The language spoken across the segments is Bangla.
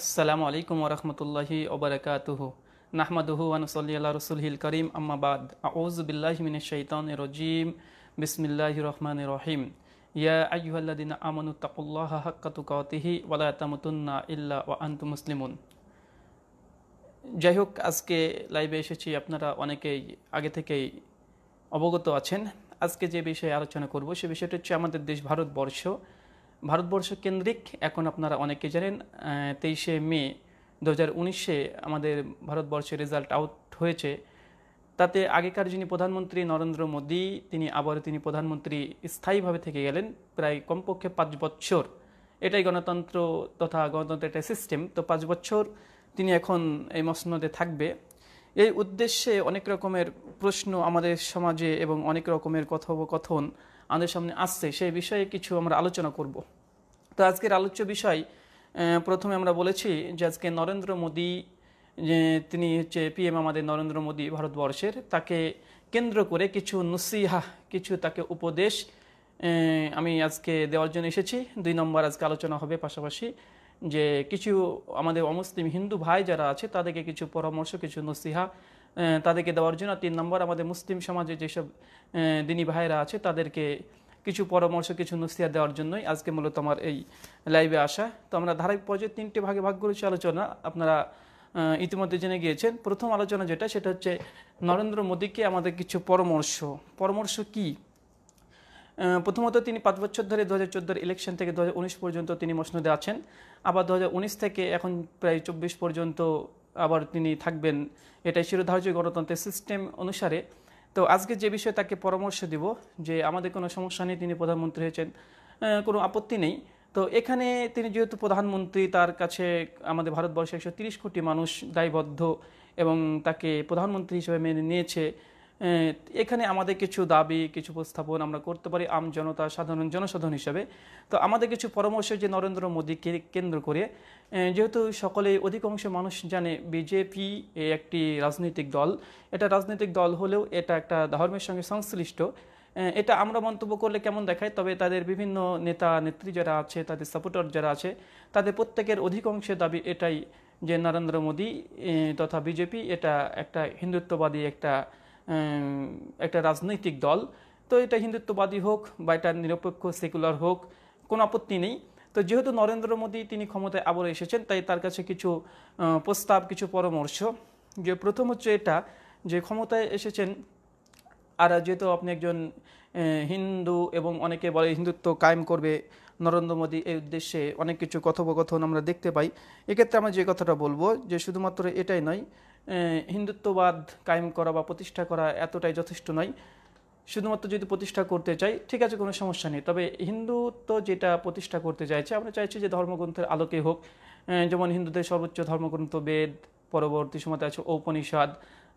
আসসালামু আলাইকুম ওরহমতুল্লাহি ওবরাকাতহ নাহমাদুহু আনসল্লা আল্লাহ রসুলহিল করিম আম্মাবাদ আউজ বিল্লাহমিন শৈতন রজিম বিসমিল্লাহ রহমান রহিম ইয়া আইহ্লাদিন আমনুত্তাকুল্লাহ হাক্কাতুকাতিহি ওয়ালা তামতুন্না ইল্লা ও আন্ত মুসলিমুন যাই হোক আজকে লাইভে এসেছি আপনারা অনেকেই আগে থেকেই অবগত আছেন আজকে যে বিষয়ে আলোচনা করব সে বিষয়টি হচ্ছে আমাদের দেশ ভারতবর্ষ ভারতবর্ষ কেন্দ্রিক এখন আপনারা অনেকে জানেন তেইশে মে দু উনিশে আমাদের ভারতবর্ষের রেজাল্ট আউট হয়েছে তাতে আগেকার যিনি প্রধানমন্ত্রী নরেন্দ্র মোদী তিনি আবার তিনি প্রধানমন্ত্রী স্থায়ীভাবে থেকে গেলেন প্রায় কমপক্ষে পাঁচ বছর এটাই গণতন্ত্র তথা গণতন্ত্রের একটা সিস্টেম তো পাঁচ বছর তিনি এখন এই মসনদে থাকবে এই উদ্দেশ্যে অনেক রকমের প্রশ্ন আমাদের সমাজে এবং অনেক রকমের কথোপকথন আমাদের সামনে আসছে সেই বিষয়ে কিছু আমরা আলোচনা করব তো আজকের আলোচ্য বিষয় প্রথমে আমরা বলেছি যে আজকে নরেন্দ্র মোদী তিনি হচ্ছে পিএম আমাদের নরেন্দ্র মোদী ভারতবর্ষের তাকে কেন্দ্র করে কিছু নসিহা কিছু তাকে উপদেশ আমি আজকে দেওয়ার জন্য এসেছি দুই নম্বর আজকে আলোচনা হবে পাশাপাশি যে কিছু আমাদের অমুসলিম হিন্দু ভাই যারা আছে তাদেরকে কিছু পরামর্শ কিছু নসিহা তাদেরকে দেওয়ার জন্য তিন নম্বর আমাদের মুসলিম সমাজে যেসব দিনী ভাইরা আছে তাদেরকে কিছু পরামর্শ কিছু নসিয়া দেওয়ার জন্যই আজকে মূলত আমার এই লাইভে আসা তো আমরা ধারাবাহিক পর্যায়ে তিনটে ভাগে ভাগ করেছি আলোচনা আপনারা ইতিমধ্যে জেনে গিয়েছেন প্রথম আলোচনা যেটা সেটা হচ্ছে নরেন্দ্র মোদীকে আমাদের কিছু পরামর্শ পরামর্শ কি প্রথমত তিনি পাঁচ বছর ধরে দু হাজার ইলেকশন থেকে দু পর্যন্ত তিনি মসনদে আছেন আবার দু থেকে এখন প্রায় চব্বিশ পর্যন্ত আবার তিনি থাকবেন এটাই শিরোধার্য গণতন্ত্রের সিস্টেম অনুসারে তো আজকে যে বিষয়ে তাকে পরামর্শ দিব যে আমাদের কোনো সমস্যা নেই তিনি প্রধানমন্ত্রী হয়েছেন কোনো আপত্তি নেই তো এখানে তিনি যেহেতু প্রধানমন্ত্রী তার কাছে আমাদের ভারতবর্ষে একশো কোটি মানুষ দায়বদ্ধ এবং তাকে প্রধানমন্ত্রী হিসেবে মেনে নিয়েছে এখানে আমাদের কিছু দাবি কিছু উপস্থাপন আমরা করতে পারি আম জনতা সাধারণ জনসাধারণ হিসাবে তো আমাদের কিছু পরামর্শ যে নরেন্দ্র মোদীকে কেন্দ্র করে যেহেতু সকলে অধিকাংশ মানুষ জানে বিজেপি একটি রাজনৈতিক দল এটা রাজনৈতিক দল হলেও এটা একটা ধর্মের সঙ্গে সংশ্লিষ্ট এটা আমরা মন্তব্য করলে কেমন দেখায় তবে তাদের বিভিন্ন নেতা নেত্রী যারা আছে তাদের সাপোর্টার যারা আছে তাদের প্রত্যেকের অধিকাংশের দাবি এটাই যে নরেন্দ্র মোদী তথা বিজেপি এটা একটা হিন্দুত্ববাদী একটা একটা রাজনৈতিক দল তো এটা হিন্দুত্ববাদী হোক বা এটা নিরপেক্ষ সেকুলার হোক কোনো আপত্তি নেই তো যেহেতু নরেন্দ্র মোদী তিনি ক্ষমতায় আবার এসেছেন তাই তার কাছে কিছু প্রস্তাব কিছু পরামর্শ যে প্রথম হচ্ছে এটা যে ক্ষমতায় এসেছেন আর যেহেতু আপনি একজন হিন্দু এবং অনেকে বলে হিন্দুত্ব কায়েম করবে নরেন্দ্র মোদী এই উদ্দেশ্যে অনেক কিছু কথোপকথন আমরা দেখতে পাই এক্ষেত্রে আমরা যে কথাটা বলবো যে শুধুমাত্র এটাই নয় হিন্দুত্ববাদ কায়েম করা বা প্রতিষ্ঠা করা এতটাই যথেষ্ট নয় শুধুমাত্র যদি প্রতিষ্ঠা করতে চাই ঠিক আছে কোনো সমস্যা নেই তবে হিন্দুত্ব যেটা প্রতিষ্ঠা করতে চাইছে আমরা চাইছি যে ধর্মগ্রন্থের আলোকে হোক যেমন হিন্দুদের সর্বোচ্চ ধর্মগ্রন্থ বেদ পরবর্তী সময়তে আছে ঔপনিষদ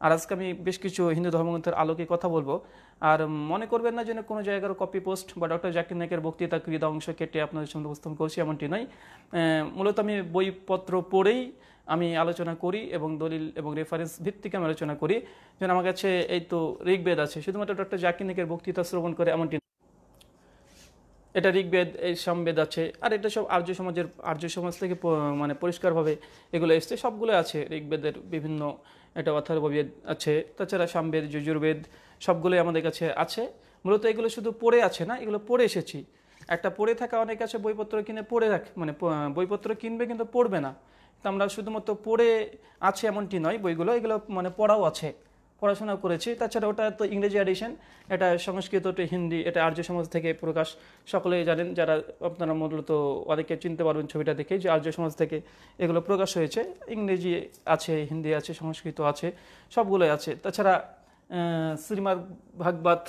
আর আজকে আমি বেশ কিছু হিন্দু ধর্মগ্রন্থের আলোকে কথা বলবো আর মনে করবেন না যেন কোনো জায়গার কপি পোস্ট বা ডক্টর জাকির নায়কের বক্তৃতা ক্রীড়া অংশ কেটে আপনাদের সঙ্গে উপস্থাপন করছি এমনটি নয় মূলত আমি বইপত্র পড়েই আমি আলোচনা করি এবং দলিল এবং রেফারেন্স ভিত্তিকে আমি আলোচনা করি যেন আমার কাছে এই তো ঋগ্বেদ আছে শুধুমাত্র ডক্টর জাকিনিকের বক্তৃতা শ্রবণ করে এমনটি এটা ঋগ্বেদ এই সামবেদ আছে আর এটা সব আর্য সমাজের আর্য সমাজ থেকে মানে পরিষ্কারভাবে এগুলো এসছে সবগুলো আছে ঋগ্বেদের বিভিন্ন এটা অথর্ববেদ আছে তাছাড়া সামবেদ যজুর্বেদ সবগুলোই আমাদের কাছে আছে মূলত এগুলো শুধু পড়ে আছে না এগুলো পড়ে এসেছি একটা পড়ে থাকা অনেক আছে বইপত্র কিনে পড়ে রাখে মানে বইপত্র কিনবে কিন্তু পড়বে না তা আমরা শুধুমাত্র পড়ে আছে এমনটি নয় বইগুলো এগুলো মানে পড়াও আছে পড়াশোনা করেছি তাছাড়া ওটা তো ইংরেজি এডিশন এটা সংস্কৃত তো হিন্দি এটা আর্য সমাজ থেকে প্রকাশ সকলেই জানেন যারা আপনারা মূলত অনেকে চিনতে পারবেন ছবিটা দেখে যে আর্য সমাজ থেকে এগুলো প্রকাশ হয়েছে ইংরেজি আছে হিন্দি আছে সংস্কৃত আছে সবগুলোই আছে তাছাড়া শ্রীমার ভাগবত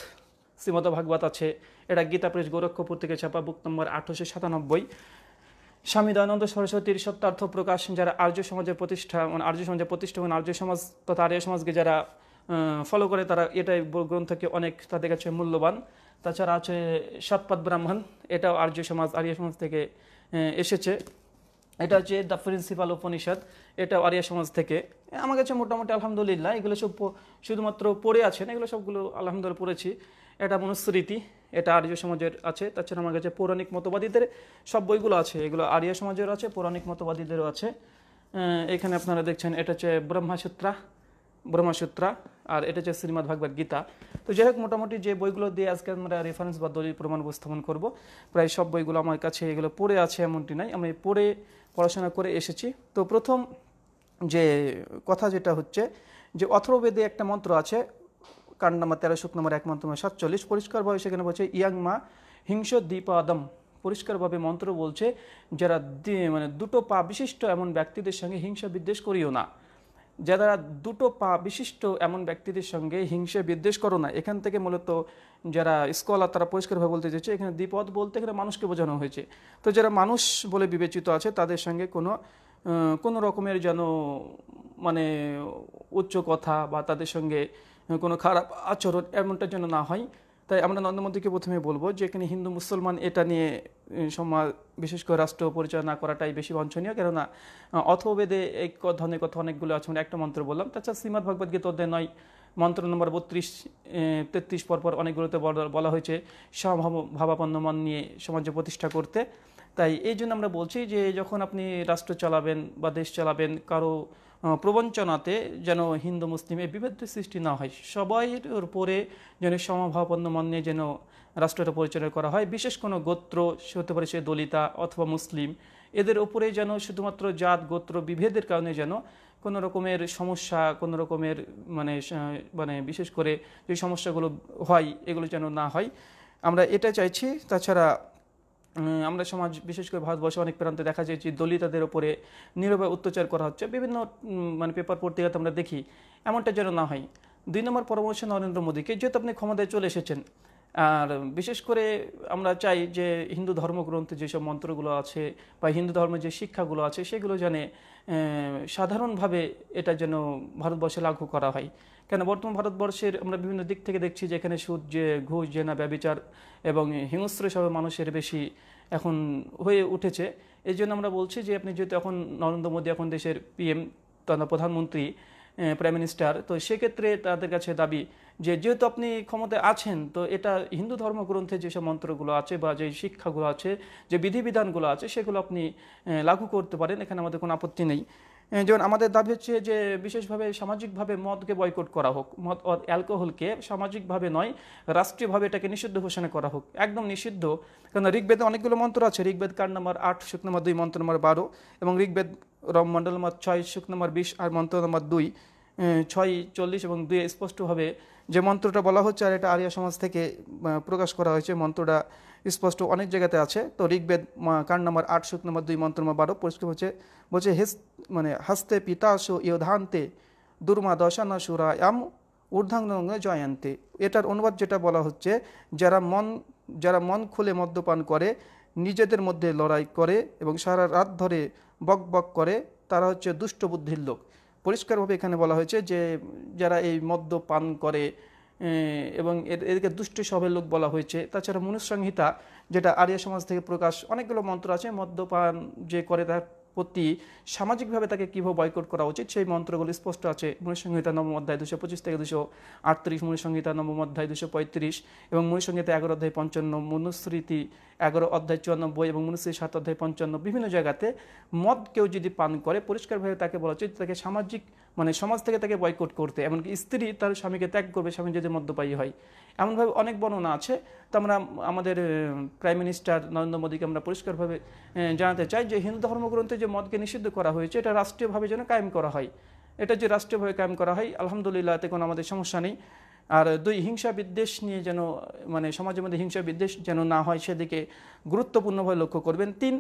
শ্রীমদ ভাগবত আছে এটা গীতা প্রেস গোরক্ষপুর থেকে ছাপা বুক নম্বর আঠারোশো সাতানব্বই স্বামী দয়ানন্দ সরস্বতীর সত্যার্থ প্রকাশ যারা আর্য সমাজের প্রতিষ্ঠা মানে আর্য সমাজের প্রতিষ্ঠা আর্য সমাজ তথা আর্য সমাজকে যারা ফলো করে তারা এটাই গ্রন্থকে অনেক তাদের কাছে মূল্যবান তাছাড়া আছে সাতপাত ব্রাহ্মণ এটাও আর্য সমাজ আর্য সমাজ থেকে এসেছে এটা হচ্ছে দ্য প্রিন্সিপাল উপনিষদ এটাও আরিয়া সমাজ থেকে আমার কাছে মোটামুটি আলহামদুলিল্লাহ এগুলো সব শুধুমাত্র পড়ে আছেন এগুলো সবগুলো আলহামদুলিল্লাহ পড়েছি এটা মনুস্মৃতি এটা আর্য সমাজের আছে তাছাড়া আমার কাছে পৌরাণিক মতবাদীদের সব বইগুলো আছে এগুলো আর্য সমাজের আছে পৌরাণিক মতবাদীদেরও আছে এখানে আপনারা দেখছেন এটা হচ্ছে ব্রহ্মাসূত্রা ব্রহ্মাসূত্রা আর এটা হচ্ছে শ্রীমদ ভাগবত গীতা তো যাই হোক মোটামুটি যে বইগুলো দিয়ে আজকে আমরা রেফারেন্স বা দলিল প্রমাণ উপস্থাপন করব প্রায় সব বইগুলো আমার কাছে এগুলো পড়ে আছে এমনটি নাই আমি পড়ে পড়াশোনা করে এসেছি তো প্রথম যে কথা যেটা হচ্ছে যে অথর্বেদে একটা মন্ত্র আছে কারণ নম্বর তেরো শুক নম্বর এক মন্ত্র সাতচল্লিশ পরিষ্কারভাবে সেখানে বলছে ইয়াংমা হিংস দ্বীপাদম পরিষ্কারভাবে মন্ত্র বলছে যারা মানে দুটো পা বিশিষ্ট এমন ব্যক্তিদের সঙ্গে হিংসা বিদ্বেষ করিও না যারা দুটো পা বিশিষ্ট এমন ব্যক্তিদের সঙ্গে হিংসে বিদ্বেষ করো না এখান থেকে মূলত যারা স্কলার তারা পরিষ্কারভাবে বলতে চাইছে এখানে দ্বিপদ বলতে এখানে মানুষকে বোঝানো হয়েছে তো যারা মানুষ বলে বিবেচিত আছে তাদের সঙ্গে কোনো কোনো রকমের যেন মানে উচ্চ কথা বা তাদের সঙ্গে কোনো খারাপ আচরণ এমনটা যেন না হয় তাই আমরা নরেন্দ্র প্রথমে বলবো যে এখানে হিন্দু মুসলমান এটা নিয়ে সমাজ বিশেষ করে রাষ্ট্র পরিচালনা করাটাই বেশি বাঞ্ছনীয় কেননা অথবেদে এই ধরনের কথা অনেকগুলো আছে মানে একটা মন্ত্র বললাম তাছাড়া শ্রীমদ ভগবদ্গীতা অধ্যায় নয় মন্ত্র নম্বর বত্রিশ তেত্রিশ পরপর অনেকগুলোতে বলা হয়েছে সমভাব ভাবাপন্ন মন নিয়ে সমাজে প্রতিষ্ঠা করতে তাই এই জন্য আমরা বলছি যে যখন আপনি রাষ্ট্র চালাবেন বা দেশ চালাবেন কারো প্রবঞ্চনাতে যেন হিন্দু মুসলিমের বিভেদ সৃষ্টি না হয় সবাইয়ের উপরে যেন সমভাবন্ন মনে নিয়ে যেন রাষ্ট্রটা পরিচালনা করা হয় বিশেষ কোনো গোত্র সে হতে পারে সে দলিতা অথবা মুসলিম এদের উপরে যেন শুধুমাত্র জাত গোত্র বিভেদের কারণে যেন কোনো রকমের সমস্যা কোনো রকমের মানে মানে বিশেষ করে যে সমস্যাগুলো হয় এগুলো যেন না হয় আমরা এটা চাইছি তাছাড়া আমরা সমাজ বিশেষ করে ভারতবর্ষে অনেক প্রান্তে দেখা যায় যে দলিতাদের ওপরে নিরবে অত্যাচার করা হচ্ছে বিভিন্ন মানে পেপার পত্রিকাতে আমরা দেখি এমনটা যেন না হয় দুই নম্বর পরামর্শ নরেন্দ্র মোদীকে যেহেতু আপনি ক্ষমতায় চলে এসেছেন আর বিশেষ করে আমরা চাই যে হিন্দু ধর্মগ্রন্থে যেসব মন্ত্রগুলো আছে বা হিন্দু ধর্মের যে শিক্ষাগুলো আছে সেগুলো জানে সাধারণভাবে এটা যেন ভারতবর্ষে লাঘু করা হয় কেন বর্তমান ভারতবর্ষের আমরা বিভিন্ন দিক থেকে দেখছি যে এখানে সুদ যে ঘুষ না ব্যবচার এবং হিংস্র সব মানুষের বেশি এখন হয়ে উঠেছে এই জন্য আমরা বলছি যে আপনি যেহেতু এখন নরেন্দ্র মোদী এখন দেশের পিএম তথা প্রধানমন্ত্রী প্রাইম মিনিস্টার তো সেক্ষেত্রে তাদের কাছে দাবি যে যেহেতু আপনি ক্ষমতায় আছেন তো এটা হিন্দু ধর্মগ্রন্থে যেসব মন্ত্রগুলো আছে বা যে শিক্ষাগুলো আছে যে বিধিবিধানগুলো আছে সেগুলো আপনি লাগু করতে পারেন এখানে আমাদের কোনো আপত্তি নেই যেমন আমাদের দাবি হচ্ছে যে বিশেষভাবে সামাজিকভাবে মদকে বয়কট করা হোক মদ অ্যালকোহলকে সামাজিকভাবে নয় রাষ্ট্রীয়ভাবে এটাকে নিষিদ্ধ ঘোষণা করা হোক একদম নিষিদ্ধ কারণ ঋগ্বেদে অনেকগুলো মন্ত্র আছে ঋগ্বেদ কার নম্বর আট শুক নম্বর দুই মন্ত্র নম্বর বারো এবং ঋগ্বেদ রম মণ্ডল নম্বর ছয় শুক নম্বর বিশ আর মন্ত্র নম্বর দুই ছয় চল্লিশ এবং দুই স্পষ্টভাবে যে মন্ত্রটা বলা হচ্ছে আর এটা আরিয়া সমাজ থেকে প্রকাশ করা হয়েছে মন্ত্রটা স্পষ্ট অনেক জায়গাতে আছে তো ঋগ্বেদ কার নম্বর আট শুক নম্বর দুই মন্ত্র নম্বর বারো পরিষ্কার হচ্ছে বলছে হেস মানে হাস্তে পিতাসু ইয়োধান্তে দুর্মা দশানা সুরা এম ঊর্ধ্বাঙ্গ জয়ন্তে এটার অনুবাদ যেটা বলা হচ্ছে যারা মন যারা মন খুলে মদ্যপান করে নিজেদের মধ্যে লড়াই করে এবং সারা রাত ধরে বক বক করে তারা হচ্ছে দুষ্ট বুদ্ধির লোক পরিষ্কারভাবে এখানে বলা হয়েছে যে যারা এই মদ্য পান করে এবং এদেরকে দুষ্ট সভের লোক বলা হয়েছে তাছাড়া মনুসংহিতা যেটা আর্য সমাজ থেকে প্রকাশ অনেকগুলো মন্ত্র আছে মদ্যপান যে করে তার প্রতি সামাজিকভাবে তাকে কীভাবে বয়কট করা উচিত সেই মন্ত্রগুলো স্পষ্ট আছে মনুসংহিতা নবম অধ্যায় দুশো পঁচিশ থেকে দুশো আটত্রিশ মনুসংহিতা নবম অধ্যায় দুশো পঁয়ত্রিশ এবং মনুসংহিতা এগারো অধ্যায় পঞ্চান্ন মনুস্মৃতি এগারো অধ্যায় চুয়ানব্বই এবং মনুস্মৃতি সাত অধ্যায় পঞ্চান্ন বিভিন্ন জায়গাতে মদ কেউ যদি পান করে পরিষ্কারভাবে তাকে বলা উচিত তাকে সামাজিক মানে সমাজ থেকে তাকে বয়কট করতে এমনকি স্ত্রী তার স্বামীকে ত্যাগ করবে স্বামী যদি মদ্যপায়ী হয় এমনভাবে অনেক বর্ণনা আছে তো আমরা আমাদের প্রাইম মিনিস্টার নরেন্দ্র মোদীকে আমরা পরিষ্কারভাবে জানাতে চাই যে হিন্দু ধর্মগ্রন্থে যে মদকে নিষিদ্ধ করা হয়েছে এটা রাষ্ট্রীয়ভাবে যেন কায়েম করা হয় এটা যে রাষ্ট্রীয়ভাবে কায়েম করা হয় আলহামদুলিল্লাহ এতে কোনো আমাদের সমস্যা নেই আর দুই হিংসা বিদ্বেষ নিয়ে যেন মানে সমাজের মধ্যে হিংসা বিদ্বেষ যেন না হয় সেদিকে গুরুত্বপূর্ণভাবে লক্ষ্য করবেন তিন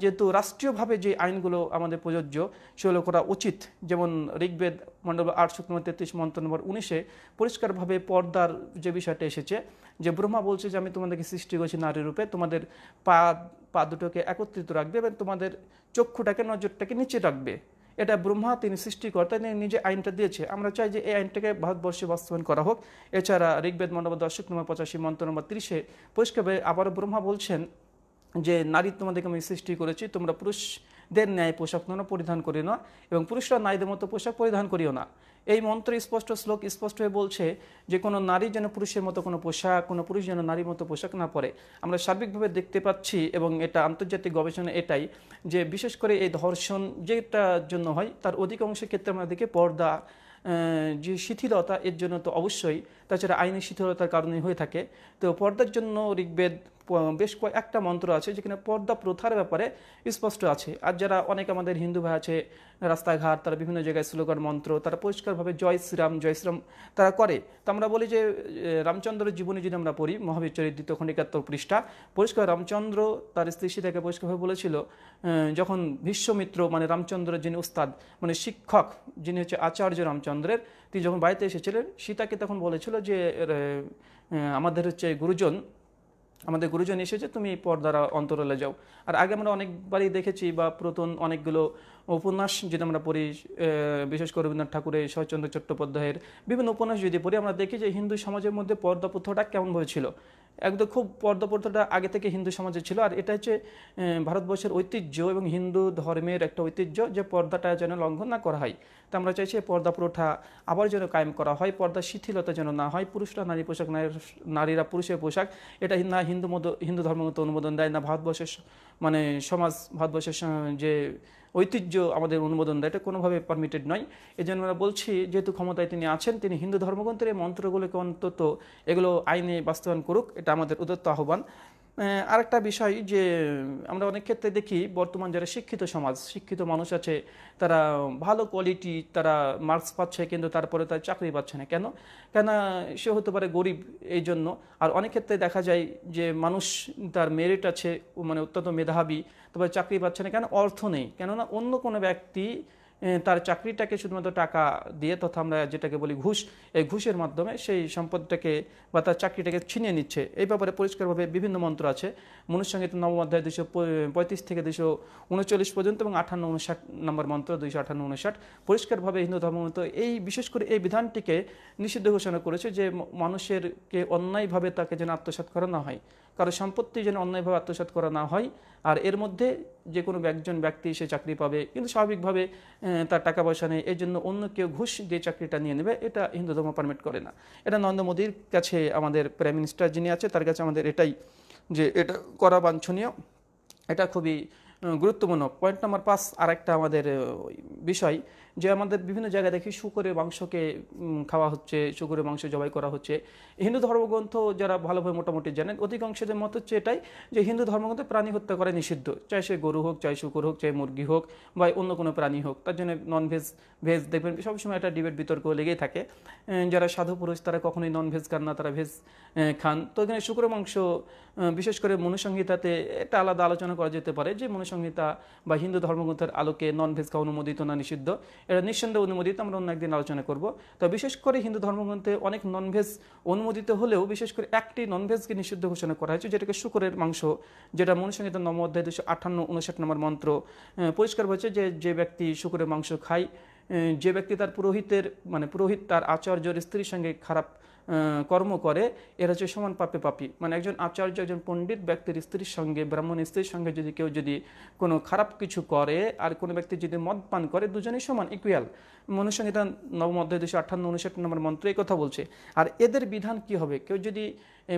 যেহেতু রাষ্ট্রীয়ভাবে যে আইনগুলো আমাদের প্রযোজ্য সেগুলো করা উচিত যেমন ঋগ্বেদ মণ্ডল আট শুক্রম তেত্রিশ মন্ত্র নম্বর উনিশে পরিষ্কারভাবে পর্দার যে বিষয়টা এসেছে যে ব্রহ্মা বলছে যে আমি তোমাদেরকে সৃষ্টি করেছি নারী রূপে তোমাদের পা পা দুটোকে একত্রিত রাখবে এবং তোমাদের চক্ষুটাকে নজরটাকে নিচে রাখবে এটা ব্রহ্মা তিনি সৃষ্টিকর্তা তিনি নিজে আইনটা দিয়েছে আমরা চাই যে এই আইনটাকে ভারতবর্ষে বাস্তবায়ন করা হোক এছাড়া ঋগ্বেদ মণ্ডপ দর্শক নম্বর পঁচাশি মন্ত্র নম্বর তিরিশে পরিষ্কারভাবে আবারও ব্রহ্মা বলছেন যে নারী তোমাদেরকে আমি সৃষ্টি করেছি তোমরা পুরুষদের ন্যায় পোশাক তোমরা পরিধান করিও না এবং পুরুষরা নারীদের মতো পোশাক পরিধান করিও না এই মন্ত্র স্পষ্ট শ্লোক স্পষ্ট হয়ে বলছে যে কোনো নারী যেন পুরুষের মতো কোনো পোশাক কোনো পুরুষ যেন নারীর মতো পোশাক না পরে আমরা সার্বিকভাবে দেখতে পাচ্ছি এবং এটা আন্তর্জাতিক গবেষণা এটাই যে বিশেষ করে এই ধর্ষণ যেটার জন্য হয় তার অধিকাংশ ক্ষেত্রে আমরা দেখি পর্দা যে শিথিলতা এর জন্য তো অবশ্যই তাছাড়া আইনি শিথিলতার কারণে হয়ে থাকে তো পর্দার জন্য ঋগ্বেদ বেশ কয়েকটা মন্ত্র আছে যেখানে পর্দা প্রথার ব্যাপারে স্পষ্ট আছে আর যারা অনেক আমাদের হিন্দু ভাই আছে রাস্তাঘাট তারা বিভিন্ন জায়গায় স্লোগান মন্ত্র তারা পরিষ্কারভাবে জয় শ্রীরাম জয় শ্রীরাম তারা করে তো আমরা বলি যে রামচন্দ্রের জীবনী যদি আমরা পড়ি মহাবীর দ্বিতীয় খণ্ডিকাত্তর পৃষ্ঠা পরিষ্কার রামচন্দ্র তার স্ত্রী সীতাকে পরিষ্কারভাবে বলেছিল যখন বিশ্বমিত্র মানে রামচন্দ্রের যিনি উস্তাদ মানে শিক্ষক যিনি হচ্ছে আচার্য রামচন্দ্রের তিনি যখন বাড়িতে এসেছিলেন সীতাকে তখন বলেছিল যে আমাদের হচ্ছে গুরুজন আমাদের গুরুজন এসেছে তুমি পর্দারা অন্তরালে যাও আর আগে আমরা অনেকবারই দেখেছি বা প্রথম অনেকগুলো উপন্যাস যদি আমরা পড়ি বিশেষ করে রবীন্দ্রনাথ ঠাকুরের শরৎচন্দ্র চট্টোপাধ্যায়ের বিভিন্ন উপন্যাস যদি পড়ি আমরা দেখি যে হিন্দু সমাজের মধ্যে পর্দা প্রথাটা কেমনভাবে ছিল একদম খুব পর্দাপর্দাটা আগে থেকে হিন্দু সমাজে ছিল আর এটা হচ্ছে ভারতবর্ষের ঐতিহ্য এবং হিন্দু ধর্মের একটা ঐতিহ্য যে পর্দাটা যেন লঙ্ঘন না করা হয় তা আমরা চাইছি পর্দা প্রথা আবার যেন কায়েম করা হয় পর্দা শিথিলতা যেন না হয় পুরুষরা নারী পোশাক নারীরা পুরুষের পোশাক এটা না হিন্দু মতো হিন্দু ধর্মগত অনুমোদন দেয় না ভারতবর্ষের মানে সমাজ ভারতবর্ষের যে ঐতিহ্য আমাদের অনুমোদন দেয় এটা কোনোভাবে পারমিটেড নয় এই জন্য আমরা বলছি যেহেতু ক্ষমতায় তিনি আছেন তিনি হিন্দু ধর্মগ্রন্থের এই মন্ত্রগুলোকে অন্তত এগুলো আইনে বাস্তবায়ন করুক এটা আমাদের উদত্ত আহ্বান আরেকটা বিষয় যে আমরা অনেক ক্ষেত্রে দেখি বর্তমান যারা শিক্ষিত সমাজ শিক্ষিত মানুষ আছে তারা ভালো কোয়ালিটি তারা মার্কস পাচ্ছে কিন্তু তারপরে তার চাকরি পাচ্ছে না কেন কেন সে হতে পারে গরিব এই জন্য আর অনেক ক্ষেত্রে দেখা যায় যে মানুষ তার মেরিট আছে মানে অত্যন্ত মেধাবী তবে চাকরি পাচ্ছে না কেন অর্থ নেই কেননা অন্য কোনো ব্যক্তি তার চাকরিটাকে শুধুমাত্র টাকা দিয়ে তথা আমরা যেটাকে বলি ঘুষ এই ঘুষের মাধ্যমে সেই সম্পদটাকে বা তার চাকরিটাকে ছিনিয়ে নিচ্ছে এই ব্যাপারে পরিষ্কারভাবে বিভিন্ন মন্ত্র আছে মনুসংহিত নবমাধ্যায় দুশো পঁয়ত্রিশ থেকে দুশো উনচল্লিশ পর্যন্ত এবং আঠান্ন উনষাট নম্বর মন্ত্র দুইশো আঠান্ন উনষাট পরিষ্কারভাবে হিন্দু ধর্মমন্ত্র এই বিশেষ করে এই বিধানটিকে নিষিদ্ধ ঘোষণা করেছে যে মানুষেরকে অন্যায়ভাবে তাকে যেন আত্মসাত করা না হয় কারো সম্পত্তি যেন অন্যায়ভাবে আত্মসাত করা না হয় আর এর মধ্যে যে কোনো একজন ব্যক্তি সে চাকরি পাবে কিন্তু স্বাভাবিকভাবে তার টাকা পয়সা নেই এর জন্য অন্য কেউ ঘুষ দিয়ে চাকরিটা নিয়ে নেবে এটা হিন্দু ধর্ম পারমিট করে না এটা নরেন্দ্র মোদীর কাছে আমাদের প্রাইম মিনিস্টার যিনি আছে তার কাছে আমাদের এটাই যে এটা করা বাঞ্ছনীয় এটা খুবই গুরুত্বপূর্ণ পয়েন্ট নাম্বার পাঁচ আর একটা আমাদের বিষয় যে আমাদের বিভিন্ন জায়গায় দেখি শুকরের মাংসকে খাওয়া হচ্ছে শুকরের মাংস জবাই করা হচ্ছে হিন্দু ধর্মগ্রন্থ যারা ভালোভাবে মোটামুটি জানেন অধিকাংশদের মত হচ্ছে এটাই যে হিন্দু ধর্মগ্রন্থে প্রাণী হত্যা করা নিষিদ্ধ চাই সে গরু হোক চাই শুকর হোক চাই মুরগি হোক বা অন্য কোনো প্রাণী হোক তার জন্য নন ভেজ ভেজ দেখবেন সবসময় একটা ডিবেট বিতর্ক লেগেই থাকে যারা সাধু পুরুষ তারা কখনোই নন ভেজ খান না তারা ভেজ খান তো এখানে শুকর মাংস বিশেষ করে মনুসংহিতাতে একটা আলাদা আলোচনা করা যেতে পারে যে মনুসংহিতা বা হিন্দু ধর্মগ্রন্থের আলোকে নন ভেজ খাওয়া অনুমোদিত না নিষিদ্ধ এটা নিঃসন্দেহে অনুমোদিত আমরা অন্য একদিন আলোচনা করব তো বিশেষ করে হিন্দু ধর্মগ্রন্থে অনেক ননভেজ অনুমোদিত হলেও বিশেষ করে একটি ননভেজকে নিষিদ্ধ ঘোষণা করা হয়েছে যেটাকে শুকুরের মাংস যেটা মনুসংহিত নম অধ্যায় দুশো আঠান্ন উনষাট নম্বর মন্ত্র পরিষ্কার হয়েছে যে যে ব্যক্তি শুকুরের মাংস খায় যে ব্যক্তি তার পুরোহিতের মানে পুরোহিত তার আচার্যর স্ত্রীর সঙ্গে খারাপ কর্ম করে এরা হচ্ছে সমান পাপে পাপি মানে একজন আচার্য একজন পণ্ডিত ব্যক্তির স্ত্রীর সঙ্গে ব্রাহ্মণ স্ত্রীর সঙ্গে যদি কেউ যদি কোনো খারাপ কিছু করে আর কোনো ব্যক্তি যদি মদ পান করে দুজনেই সমান ইকুয়াল মনুসংহিতা নবম অধ্যায় দুশো আঠান্ন উনষাট নম্বর মন্ত্র এই কথা বলছে আর এদের বিধান কি হবে কেউ যদি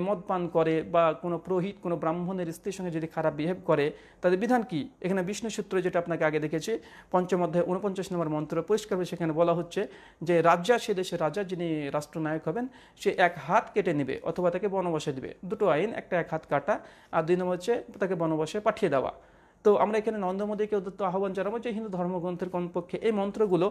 মদ পান করে বা কোনো পুরোহিত কোনো ব্রাহ্মণের স্ত্রীর সঙ্গে যদি খারাপ বিহেভ করে তাদের বিধান কি এখানে বিষ্ণু সূত্র যেটা আপনাকে আগে দেখেছি পঞ্চম অধ্যায় উনপঞ্চাশ নম্বর মন্ত্র পরিষ্কারভাবে সেখানে বলা হচ্ছে যে রাজা সে দেশের রাজা যিনি রাষ্ট্রনায়ক হবেন সে এক হাত কেটে নেবে অথবা তাকে বনবাসে দেবে দুটো আইন একটা এক হাত কাটা আর দুই নম্বর হচ্ছে তাকে বনবাসে পাঠিয়ে দেওয়া তো আমরা এখানে নন্দমোদীকে উদ্যত্ত আহ্বান জানাবো যে হিন্দু ধর্মগ্রন্থের কমপক্ষে এই মন্ত্রগুলো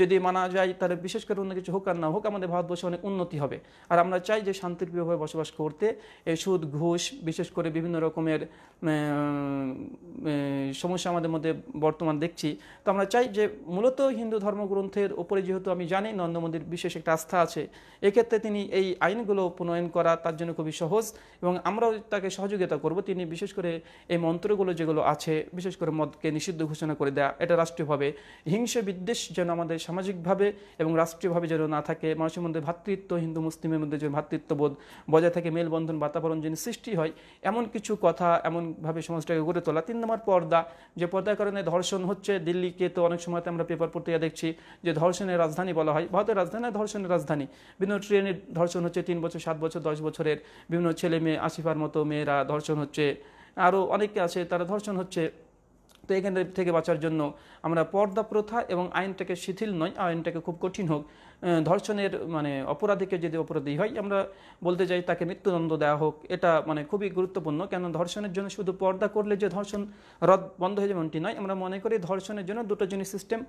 যদি মানা যায় তাহলে বিশেষ করে অন্য কিছু হোক আর না হোক আমাদের ভারতবর্ষে অনেক উন্নতি হবে আর আমরা চাই যে শান্তিপ্রিয়ভাবে বসবাস করতে এই সুদ ঘুষ বিশেষ করে বিভিন্ন রকমের সমস্যা আমাদের মধ্যে বর্তমান দেখছি তো আমরা চাই যে মূলত হিন্দু ধর্মগ্রন্থের ওপরে যেহেতু আমি জানি নন্দমোদীর বিশেষ একটা আস্থা আছে এক্ষেত্রে তিনি এই আইনগুলো প্রণয়ন করা তার জন্য খুবই সহজ এবং আমরাও তাকে সহযোগিতা করব তিনি বিশেষ করে এই মন্ত্রগুলো যেগুলো আছে মধ্যে বিশেষ করে মদকে নিষিদ্ধ ঘোষণা করে দেয়া এটা রাষ্ট্রীয়ভাবে হিংসা বিদ্বেষ যেন আমাদের সামাজিকভাবে এবং রাষ্ট্রীয়ভাবে যেন না থাকে মানুষের মধ্যে ভাতৃত্ব হিন্দু মুসলিমের মধ্যে যে ভাতৃত্ববোধ বজায় থাকে মেলবন্ধন বাতাবরণ যেন সৃষ্টি হয় এমন কিছু কথা এমনভাবে সমাজটাকে গড়ে তোলা তিন নম্বর পর্দা যে পর্দার কারণে ধর্ষণ হচ্ছে দিল্লিকে তো অনেক সময়তে আমরা পেপার পত্রিকা দেখছি যে ধর্ষণের রাজধানী বলা হয় ভারতের রাজধানী ধর্ষণের রাজধানী বিভিন্ন ট্রেনের ধর্ষণ হচ্ছে তিন বছর সাত বছর দশ বছরের বিভিন্ন ছেলে মেয়ে আশিফার মতো মেয়েরা ধর্ষণ হচ্ছে আরও অনেকে আছে তারা ধর্ষণ হচ্ছে তো এখান থেকে বাঁচার জন্য আমরা পর্দা প্রথা এবং আইনটাকে শিথিল নয় আইনটাকে খুব কঠিন হোক ধর্ষণের মানে অপরাধীকে যদি অপরাধী হয় আমরা বলতে চাই তাকে মৃত্যুদণ্ড দেওয়া হোক এটা মানে খুবই গুরুত্বপূর্ণ কেন ধর্ষণের জন্য শুধু পর্দা করলে যে ধর্ষণ রদ বন্ধ হয়ে যেমনটি নয় আমরা মনে করি ধর্ষণের জন্য দুটো জিনিস সিস্টেম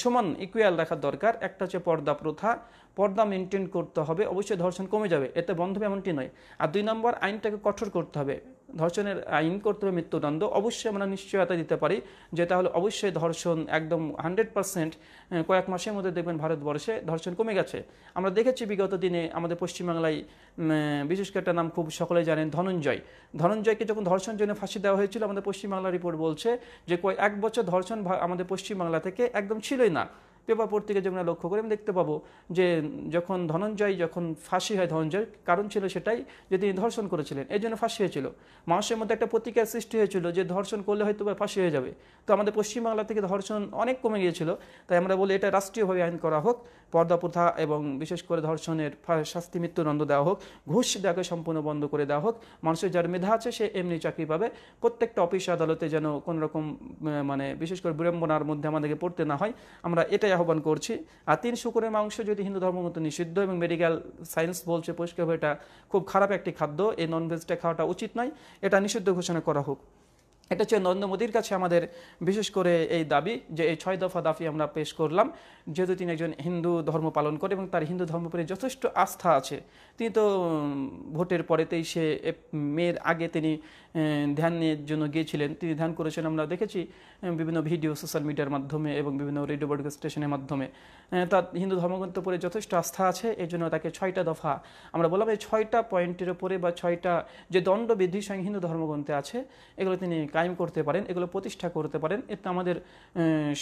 সমান ইকুয়াল রাখা দরকার একটা হচ্ছে পর্দা প্রথা পর্দা মেনটেন করতে হবে অবশ্যই ধর্ষণ কমে যাবে এতে বন্ধ হবে এমনটি নয় আর দুই নম্বর আইনটাকে কঠোর করতে হবে ধর্ষণের আইন করতে হবে মৃত্যুদণ্ড অবশ্যই আমরা নিশ্চয়তা দিতে পারি যে তাহলে অবশ্যই ধর্ষণ একদম হান্ড্রেড পারসেন্ট কয়েক মাসের মধ্যে দেখবেন ভারতবর্ষে ধর্ষণ কমে গেছে আমরা দেখেছি বিগত দিনে আমাদের পশ্চিমবাংলায় বিশেষ করে একটা নাম খুব সকলে জানেন ধনঞ্জয় ধনঞ্জয়কে যখন ধর্ষণ জন্য ফাঁসি দেওয়া হয়েছিল আমাদের পশ্চিমবাংলা রিপোর্ট বলছে যে কয়েক এক বছর ধর্ষণ আমাদের পশ্চিমবাংলা থেকে একদম ছিলই না পেপার পত্রিকা যেগুলো লক্ষ্য করে আমি দেখতে পাবো যে যখন ধনঞ্জয় যখন ফাঁসি হয় ধনঞ্জয় কারণ ছিল সেটাই যে তিনি ধর্ষণ করেছিলেন এই জন্য ফাঁসি হয়েছিল মানুষের মধ্যে একটা প্রতিক্রিয়ার সৃষ্টি হয়েছিল যে ধর্ষণ করলে হয়তো বা ফাঁসি হয়ে যাবে তো আমাদের পশ্চিমবাংলা থেকে ধর্ষণ অনেক কমে গিয়েছিল তাই আমরা বলি এটা রাষ্ট্রীয়ভাবে আইন করা হোক পর্দা প্রথা এবং বিশেষ করে ধর্ষণের শাস্তি মৃত্যুদণ্ড দেওয়া হোক ঘুষ দেওয়াকে সম্পূর্ণ বন্ধ করে দেওয়া হোক মানুষের যার মেধা আছে সে এমনি চাকরি পাবে প্রত্যেকটা অফিস আদালতে যেন কোনোরকম মানে বিশেষ করে বিড়ম্বনার মধ্যে আমাদেরকে পড়তে না হয় আমরা এটাই আহ্বান করছি আর তিন শুকুরের মাংস যদি হিন্দু মতো নিষিদ্ধ এবং মেডিকেল সায়েন্স বলছে পরিষ্কারভাবে এটা খুব খারাপ একটি খাদ্য এই ননভেজটা খাওয়াটা উচিত নয় এটা নিষিদ্ধ ঘোষণা করা হোক এটা হচ্ছে নরেন্দ্র মোদীর কাছে আমাদের বিশেষ করে এই দাবি যে এই ছয় দফা দাবি আমরা পেশ করলাম যেহেতু তিনি একজন হিন্দু ধর্ম পালন করে এবং তার হিন্দু ধর্ম প্রতি যথেষ্ট আস্থা আছে তিনি তো ভোটের পরেতেই সে মেয়ের আগে তিনি ধ্যানের জন্য গিয়েছিলেন তিনি ধ্যান করেছেন আমরা দেখেছি বিভিন্ন ভিডিও সোশ্যাল মিডিয়ার মাধ্যমে এবং বিভিন্ন রেডিও বডিও স্টেশনের মাধ্যমে তার হিন্দু ধর্মগ্রন্থ উপরে যথেষ্ট আস্থা আছে এই জন্য তাকে ছয়টা দফা আমরা বললাম এই ছয়টা পয়েন্টের উপরে বা ছয়টা যে দণ্ডবিধি সঙ্গে হিন্দু ধর্মগ্রন্থে আছে এগুলো তিনি কায়েম করতে পারেন এগুলো প্রতিষ্ঠা করতে পারেন এতে আমাদের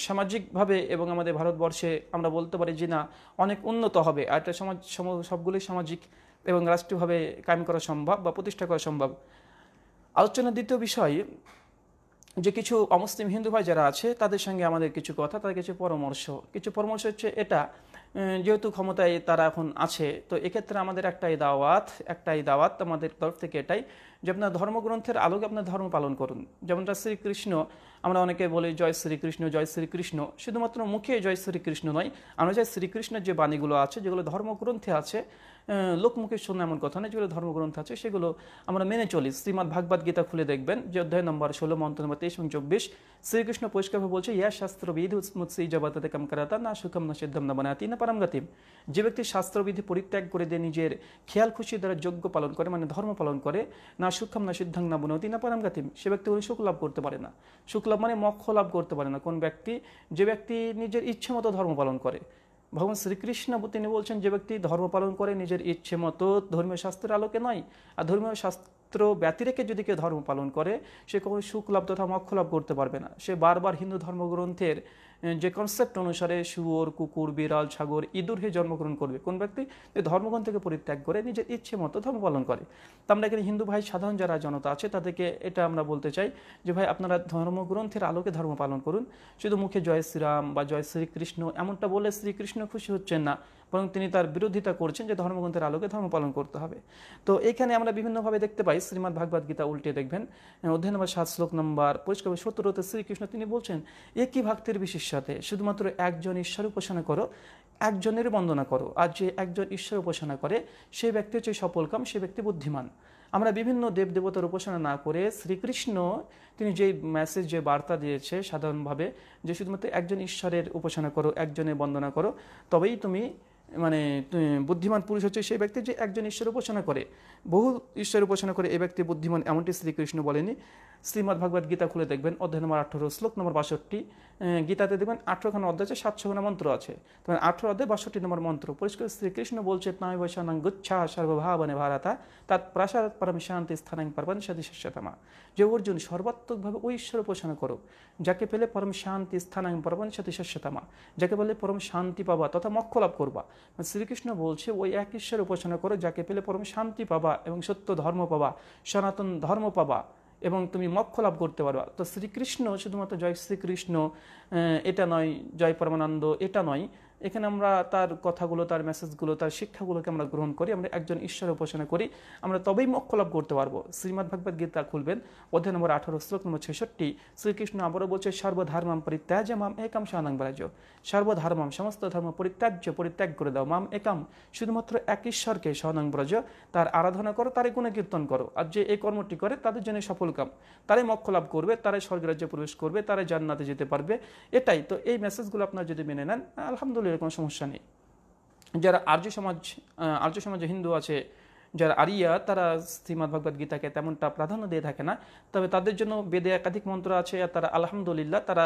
সামাজিকভাবে এবং আমাদের ভারতবর্ষে আমরা বলতে পারি যে না অনেক উন্নত হবে আর এটা সমাজ সবগুলোই সামাজিক এবং রাষ্ট্রীয়ভাবে কায়েম করা সম্ভব বা প্রতিষ্ঠা করা সম্ভব আলোচনার দ্বিতীয় বিষয় যে কিছু অমুসলিম হিন্দু ভাই যারা আছে তাদের সঙ্গে আমাদের কিছু কথা তাদের কিছু পরামর্শ কিছু পরামর্শ হচ্ছে এটা যেহেতু ক্ষমতায় তারা এখন আছে তো এক্ষেত্রে আমাদের একটাই দাওয়াত একটাই দাওয়াত আমাদের তরফ থেকে এটাই যে আপনার ধর্মগ্রন্থের আলোকে আপনার ধর্ম পালন করুন যেমনটা শ্রীকৃষ্ণ আমরা অনেকে বলি জয় শ্রীকৃষ্ণ জয় শ্রীকৃষ্ণ শুধুমাত্র মুখে জয় শ্রীকৃষ্ণ নয় আমরা যে শ্রীকৃষ্ণের যে বাণীগুলো আছে যেগুলো ধর্মগ্রন্থে আছে লোকমুখে শোনা এমন কথা নয় যেগুলো ধর্মগ্রন্থ আছে সেগুলো আমরা মেনে চলি শ্রীমৎ ভাগবত গীতা খুলে দেখবেন যে অধ্যায় নম্বর ষোলো মন্ত্র নম্বর তেইশ এবং চব্বিশ শ্রীকৃষ্ণ পরিষ্কারভাবে বলছে ইয়া শাস্ত্রবিধ মুৎসি জবাতাতে কাম করাতা না সুখম না সিদ্ধম না বানাতি না পারামগাতিম যে ব্যক্তি শাস্ত্রবিধি পরিত্যাগ করে দিয়ে নিজের খেয়াল খুশি দ্বারা যোগ্য পালন করে মানে ধর্ম পালন করে না সুখম না সিদ্ধাং না বনতি না পারামগাতিম সে ব্যক্তি উনি সুখ লাভ করতে পারে না সুখ লাভ মানে মক্ষ লাভ করতে পারে না কোন ব্যক্তি যে ব্যক্তি নিজের ইচ্ছে মতো ধর্ম পালন করে ভগবান শ্রীকৃষ্ণ তিনি বলছেন যে ব্যক্তি ধর্ম পালন করে নিজের ইচ্ছে মতো ধর্মীয় শাস্ত্রের আলোকে নয় আর ধর্মীয় শাস্ত্র ব্যতিরেকে যদি কেউ ধর্ম পালন করে সে কখনো সুখ লাভ তথা মক্ষলাভ করতে পারবে না সে বারবার হিন্দু ধর্মগ্রন্থের যে কনসেপ্ট অনুসারে শুয়োর কুকুর বিড়াল ছাগর ইঁদুর হয়ে জন্মগ্রহণ করবে কোন ব্যক্তি যে ধর্মগ্রহণ থেকে পরিত্যাগ করে নিজের ইচ্ছে মতো ধর্ম পালন করে তো আমরা এখানে হিন্দু ভাই সাধারণ যারা জনতা আছে তাদেরকে এটা আমরা বলতে চাই যে ভাই আপনারা ধর্মগ্রন্থের আলোকে ধর্ম পালন করুন শুধু মুখে জয় শ্রীরাম বা জয় শ্রীকৃষ্ণ এমনটা বলে শ্রীকৃষ্ণ খুশি হচ্ছেন না বরং তিনি তার বিরোধিতা করছেন যে ধর্মগ্রন্থের আলোকে ধর্ম পালন করতে হবে তো এখানে আমরা বিভিন্নভাবে দেখতে পাই শ্রীমদ ভাগবত গীতা উল্টে দেখবেন অধ্যায় নম্বর সাত শ্লোক নম্বর পরিষ্কার সতেরোতে শ্রীকৃষ্ণ তিনি বলছেন একই ভক্তের বিশিষ্যতে শুধুমাত্র একজন ঈশ্বর উপাসনা করো একজনের বন্দনা করো আর যে একজন ঈশ্বর উপাসনা করে সেই ব্যক্তি হচ্ছে সফলকাম সে ব্যক্তি বুদ্ধিমান আমরা বিভিন্ন দেব দেবতার উপাসনা না করে শ্রীকৃষ্ণ তিনি যে মেসেজ যে বার্তা দিয়েছে সাধারণভাবে যে শুধুমাত্র একজন ঈশ্বরের উপাসনা করো একজনের বন্দনা করো তবেই তুমি মানে বুদ্ধিমান পুরুষ হচ্ছে সেই ব্যক্তি যে একজন ঈশ্বর উপাসনা করে বহু ঈশ্বর উপাসনা করে এই ব্যক্তি বুদ্ধিমান এমনটি শ্রীকৃষ্ণ বলেনি শ্রীমদ্ ভাগবত গীতা খুলে দেখবেন অধ্যায় নম্বর আঠারো শ্লোক নম্বর বাষট্টি গীতাতে দেখবেন আঠেরোখানা অধ্যায় আছে খানা মন্ত্র আছে তোমার আঠেরো অধ্যায় বাষট্টি নম্বর মন্ত্র পরিষ্কার শ্রীকৃষ্ণ বলছে প্রায় বৈশানাং গুচ্ছা সর্বভাবনে ভারতা তার প্রাসাদ পরম শান্তি স্থানাং পার্বণ সদী শেষতামা যে অর্জুন সর্বাত্মকভাবে ওই ঈশ্বর উপাসনা করো যাকে পেলে পরম শান্তি স্থানাং পার্বণ সদী শেষতামা যাকে বলে পরম শান্তি পাবা তথা মক্ষ লাভ করবা শ্রীকৃষ্ণ বলছে ওই এক ঈশ্বর উপাসনা করো যাকে পেলে পরম শান্তি পাবা এবং সত্য ধর্ম পাবা সনাতন ধর্ম পাবা এবং তুমি মক্ষ লাভ করতে পারো তো শ্রীকৃষ্ণ শুধুমাত্র জয় শ্রীকৃষ্ণ এটা নয় জয় পরমানন্দ এটা নয় এখানে আমরা তার কথাগুলো তার মেসেজগুলো তার শিক্ষাগুলোকে আমরা গ্রহণ করি আমরা একজন ঈশ্বর উপাসনা করি আমরা তবেই মোক্ষ লাভ করতে পারবো শ্রীমদ ভাগবত গীতা খুলবেন অধ্যায় নম্বর আঠারো শ্লোক নম্বর ছেষট্টি শ্রীকৃষ্ণ আবারও বলছে সর্বধর্মাম পরিত্যাজ মাম একাম সানাং বারাজ সর্বধর্মাম সমস্ত ধর্ম পরিত্যাজ্য পরিত্যাগ করে দাও মাম একাম শুধুমাত্র এক ঈশ্বরকে সহনাং ব্রজ তার আরাধনা করো তারে গুণে কীর্তন করো আর যে এই কর্মটি করে তাদের জন্য সফল কাম তারাই মোক্ষ লাভ করবে তারাই স্বর্গরাজ্যে প্রবেশ করবে তারাই জান্নাতে যেতে পারবে এটাই তো এই মেসেজগুলো আপনার যদি মেনে নেন আলহামদুলিল্লাহ সকলের কোনো সমস্যা নেই যারা আর্য সমাজ আর্য সমাজে হিন্দু আছে যারা আরিয়া তারা শ্রীমদ ভগবদ গীতাকে তেমনটা প্রাধান্য দিয়ে থাকে না তবে তাদের জন্য বেদে একাধিক মন্ত্র আছে আর তারা আলহামদুলিল্লাহ তারা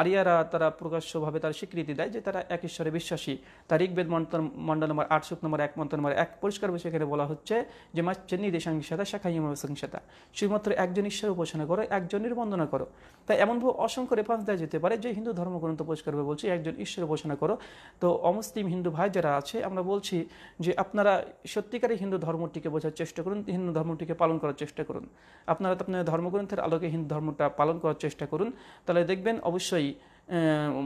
আরিয়ারা তারা প্রকাশ্যভাবে তার স্বীকৃতি দেয় যে তারা এক ঈশ্বরে বিশ্বাসী তার ঋগ্বেদ মন্ত্র মন্ডল নম্বর আট সূত নম্বর এক মন্ত্র নম্বর এক পরিষ্কার সেখানে বলা হচ্ছে যে মা চেন্নি দেশাংসাতা শাখাইম সংসাতা শুধুমাত্র একজন ঈশ্বর উপাসনা করো একজনের বন্দনা করো তাই এমনভাবে অসংখ্য রেফারেন্স দেওয়া যেতে পারে যে হিন্দু ধর্মগ্রন্থ পরিষ্কারভাবে বলছি একজন ঈশ্বর উপাসনা করো তো অমুসলিম হিন্দু ভাই যারা আছে আমরা বলছি যে আপনারা সত্যিকারী হিন্দু ধর্মটিকে বোঝার চেষ্টা করুন হিন্দু ধর্মটিকে পালন করার চেষ্টা করুন আপনারা আপনার ধর্মগ্রন্থের আলোকে হিন্দু ধর্মটা পালন করার চেষ্টা করুন তাহলে দেখবেন অবশ্যই অবশ্যই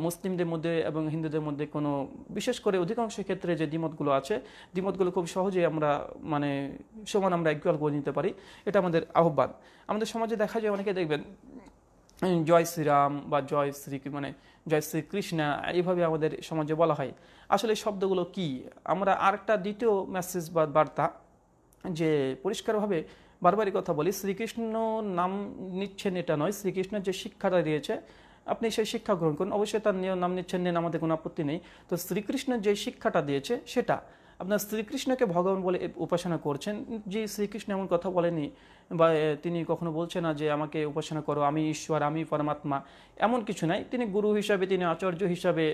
মুসলিমদের মধ্যে এবং হিন্দুদের মধ্যে কোনো বিশেষ করে অধিকাংশ ক্ষেত্রে যে দ্বিমতগুলো আছে দ্বিমতগুলো খুব সহজেই আমরা মানে সমান আমরা একগুয়াল করে নিতে পারি এটা আমাদের আহ্বান আমাদের সমাজে দেখা যায় অনেকে দেখবেন জয় শ্রীরাম বা জয় শ্রী মানে জয় শ্রীকৃষ্ণা এইভাবে আমাদের সমাজে বলা হয় আসলে শব্দগুলো কি আমরা আরেকটা দ্বিতীয় মেসেজ বা বার্তা যে পরিষ্কারভাবে বারবারই কথা বলি শ্রীকৃষ্ণ নাম নিচ্ছেন এটা নয় শ্রীকৃষ্ণের যে শিক্ষাটা দিয়েছে আপনি সেই শিক্ষা গ্রহণ করুন অবশ্যই তার নাম নিচ্ছেন নেন আমাদের কোনো আপত্তি নেই তো শ্রীকৃষ্ণ যে শিক্ষাটা দিয়েছে সেটা আপনার শ্রীকৃষ্ণকে ভগবান বলে উপাসনা করছেন যে শ্রীকৃষ্ণ এমন কথা বলেনি বা তিনি কখনো বলছে না যে আমাকে উপাসনা করো আমি ঈশ্বর আমি পরমাত্মা এমন কিছু নাই তিনি গুরু হিসাবে তিনি আচার্য হিসাবে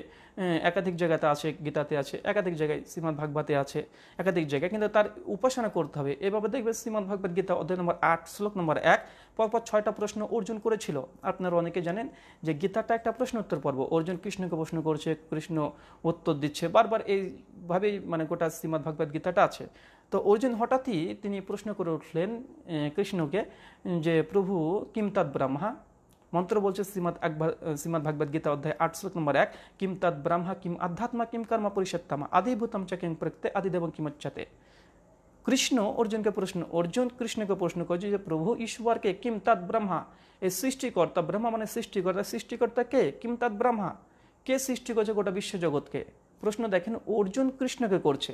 একাধিক জায়গাতে আছে গীতাতে আছে একাধিক জায়গায় শ্রীমদ ভাগবতে আছে একাধিক জায়গায় কিন্তু তার উপাসনা করতে হবে এভাবে দেখবে শ্রীমদ ভাগবত গীতা অধ্যায় নম্বর আট শ্লোক নম্বর এক পরপর ছয়টা প্রশ্ন অর্জুন করেছিল আপনারা অনেকে জানেন যে গীতাটা একটা প্রশ্ন উত্তর পর্ব অর্জুন কৃষ্ণকে প্রশ্ন করছে কৃষ্ণ উত্তর দিচ্ছে বারবার এইভাবেই মানে গোটা শ্রীমদ ভাগবত গীতাটা আছে তো অর্জুন হঠাৎই তিনি প্রশ্ন করে উঠলেন কৃষ্ণকে যে প্রভু কিমতাদ ব্রাহ্মা মন্ত্র বলছে শ্রীমদ আকবর শ্রীমদ ভাগবত গীতা অধ্যায় আট শ্লোক নম্বর এক কিম ব্রাহ্মা কিম আধ্যাত্মা কিম কর্ম পরিষত্তামা আদিভূতম চা কিং প্রত্যে আদিদেবং কিমচ্ছতে কৃষ্ণ অর্জুনকে প্রশ্ন অর্জুন কৃষ্ণকে প্রশ্ন করছে যে প্রভু ঈশ্বরকে কিম তৎ ব্রহ্মা এই সৃষ্টিকর্তা ব্রহ্মা মানে সৃষ্টিকর্তা সৃষ্টিকর্তা কে কিম তৎ ব্রহ্মা কে সৃষ্টি করছে গোটা বিশ্বজগৎকে প্রশ্ন দেখেন অর্জুন কৃষ্ণকে করছে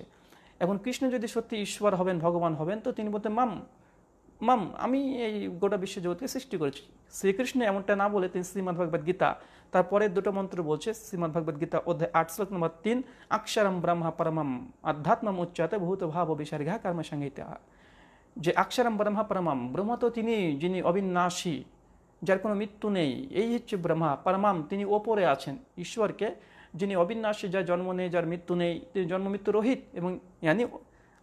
এখন কৃষ্ণ যদি সত্যি ঈশ্বর হবেন ভগবান হবেন তো তিনি বলতেন মাম মাম আমি এই গোটা জগৎকে সৃষ্টি করেছি শ্রীকৃষ্ণ এমনটা না বলে তিনি শ্রীমদ ভগবত গীতা তারপরে দুটো মন্ত্র বলছে শ্রীমদ ভগবত গীতা অধ্যায় আট শ্লোক নম্বর তিন আক্ষরম ব্রহ্মা পরমম আধ্যাত্মম উচ্চাতে ভূত ভাব ঘা কর্ম যে আক্ষরম ব্রহ্মা পরমম ব্রহ্ম তো তিনি যিনি অবিনাশী যার কোনো মৃত্যু নেই এই হচ্ছে ব্রহ্মা পরমাম তিনি ওপরে আছেন ঈশ্বরকে যিনি অবিন্যাসী যা জন্ম নেই যার মৃত্যু নেই তিনি জন্ম মৃত্যু রহিত এবং ইয়ানি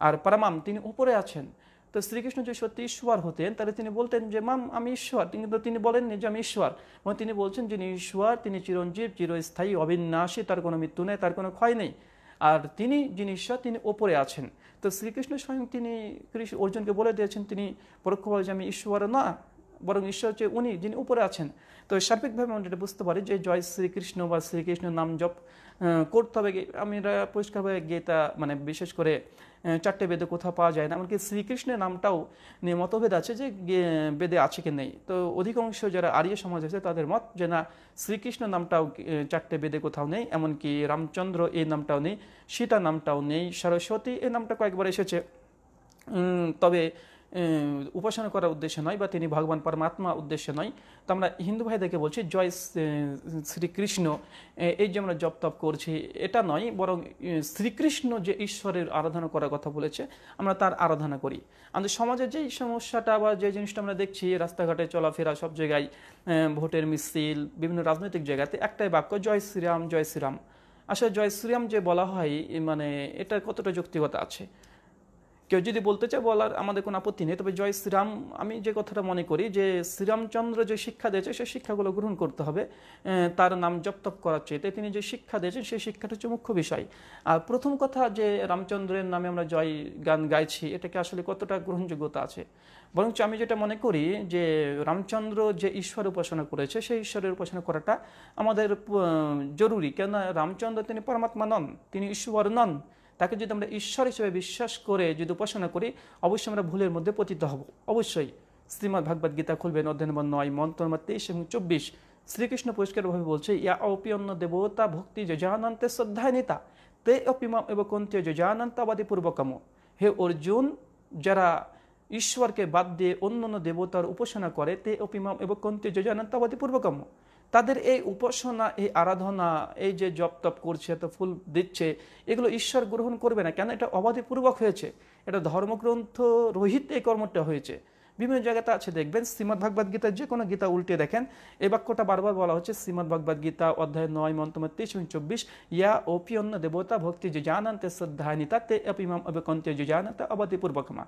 আর পরমাম তিনি উপরে আছেন তো শ্রীকৃষ্ণ যদি সত্যি ঈশ্বর হতেন তাহলে তিনি বলতেন যে মাম আমি ঈশ্বর কিন্তু তিনি বলেননি যে আমি ঈশ্বর এবং তিনি বলছেন যিনি ঈশ্বর তিনি চিরঞ্জীব চিরস্থায়ী অবিন্যাসী তার কোনো মৃত্যু নেই তার কোনো ক্ষয় নেই আর তিনি যিনি ঈশ্বর তিনি ওপরে আছেন তো শ্রীকৃষ্ণ স্বয়ং তিনি কৃষ্ণ অর্জুনকে বলে দিয়েছেন তিনি পরোক্ষভাবে যে আমি ঈশ্বর না বরং ঈশ্বর হচ্ছে উনি যিনি উপরে আছেন তো সার্বিকভাবে আমরা এটা বুঝতে পারি যে জয় শ্রীকৃষ্ণ বা শ্রীকৃষ্ণ নাম জপ করতে হবে আমরা পরিষ্কারভাবে গীতা মানে বিশেষ করে চারটে বেদে কোথাও পাওয়া যায় না এমনকি শ্রীকৃষ্ণের নামটাও নিয়ে মতভেদ আছে যে বেদে আছে কি নেই তো অধিকাংশ যারা আর্য সমাজ আছে তাদের মত যে না শ্রীকৃষ্ণ নামটাও চারটে বেদে কোথাও নেই এমনকি রামচন্দ্র এই নামটাও নেই সীতা নামটাও নেই সরস্বতী এই নামটা কয়েকবার এসেছে তবে উপাসনা করার উদ্দেশ্যে নয় বা তিনি ভগবান পরমাত্মা উদ্দেশ্যে নয় তো আমরা হিন্দু ভাইদেরকে বলছি জয় শ্রীকৃষ্ণ এই যে আমরা জপ তপ করছি এটা নয় বরং শ্রীকৃষ্ণ যে ঈশ্বরের আরাধনা করার কথা বলেছে আমরা তার আরাধনা করি আমাদের সমাজে যে সমস্যাটা বা যে জিনিসটা আমরা দেখছি রাস্তাঘাটে চলাফেরা সব জায়গায় ভোটের মিছিল বিভিন্ন রাজনৈতিক জায়গাতে একটাই বাক্য জয় শ্রীরাম জয় শ্রীরাম আসলে জয় শ্রীরাম যে বলা হয় মানে এটা কতটা যৌক্তিকতা আছে কেউ যদি বলতে চায় বলার আমাদের কোনো আপত্তি নেই তবে জয় শ্রীরাম আমি যে কথাটা মনে করি যে শ্রীরামচন্দ্র যে শিক্ষা দিয়েছে সেই শিক্ষাগুলো গ্রহণ করতে হবে তার নাম তপ করার চেয়ে তিনি যে শিক্ষা দিয়েছেন সেই শিক্ষাটা হচ্ছে মুখ্য বিষয় আর প্রথম কথা যে রামচন্দ্রের নামে আমরা জয় গান গাইছি এটাকে আসলে কতটা গ্রহণযোগ্যতা আছে বরঞ্চ আমি যেটা মনে করি যে রামচন্দ্র যে ঈশ্বর উপাসনা করেছে সেই ঈশ্বরের উপাসনা করাটা আমাদের জরুরি কেননা রামচন্দ্র তিনি পরমাত্মা নন তিনি ঈশ্বর নন তাকে যদি আমরা ঈশ্বর হিসেবে বিশ্বাস করে যদি উপাসনা করি অবশ্যই আমরা ভুলের মধ্যে পতিত হব অবশ্যই শ্রীমদ ভাগবত গীতা খুলবেন অধ্যায় নম্বর নয় মন্ত্র নম্বর তেইশ এবং চব্বিশ শ্রীকৃষ্ণ পরিষ্কারভাবে বলছে ইয়া অপি অন্য দেবতা ভক্তি যজানন্তে নেতা তে অপিমাম এবং কন্তীয় যজানন্তাবাদী পূর্বকম হে অর্জুন যারা ঈশ্বরকে বাদ দিয়ে অন্য অন্য দেবতার উপাসনা করে তে অপিমাম এবং কন্তীয় যজানন্তাবাদী পূর্বকম তাদের এই উপাসনা এই আরাধনা এই যে জপ তপ করছে এত ফুল দিচ্ছে এগুলো ঈশ্বর গ্রহণ করবে না কেন এটা অবাধিপূর্বক হয়েছে এটা ধর্মগ্রন্থ রহিত এই কর্মটা হয়েছে বিভিন্ন জায়গাতে আছে দেখবেন শ্রীমদ ভাগবত গীতার যে কোনো গীতা উল্টে দেখেন এই বাক্যটা বারবার বলা হচ্ছে শ্রীমদ ভাগবত গীতা অধ্যায় নয় মন্তমে তেইশ এবং চব্বিশ ইয়া অপি অন্য দেবতা ভক্তি যে জানান্তে নিতা তে অপিমাম অবকন্তে যে জানান্তে মা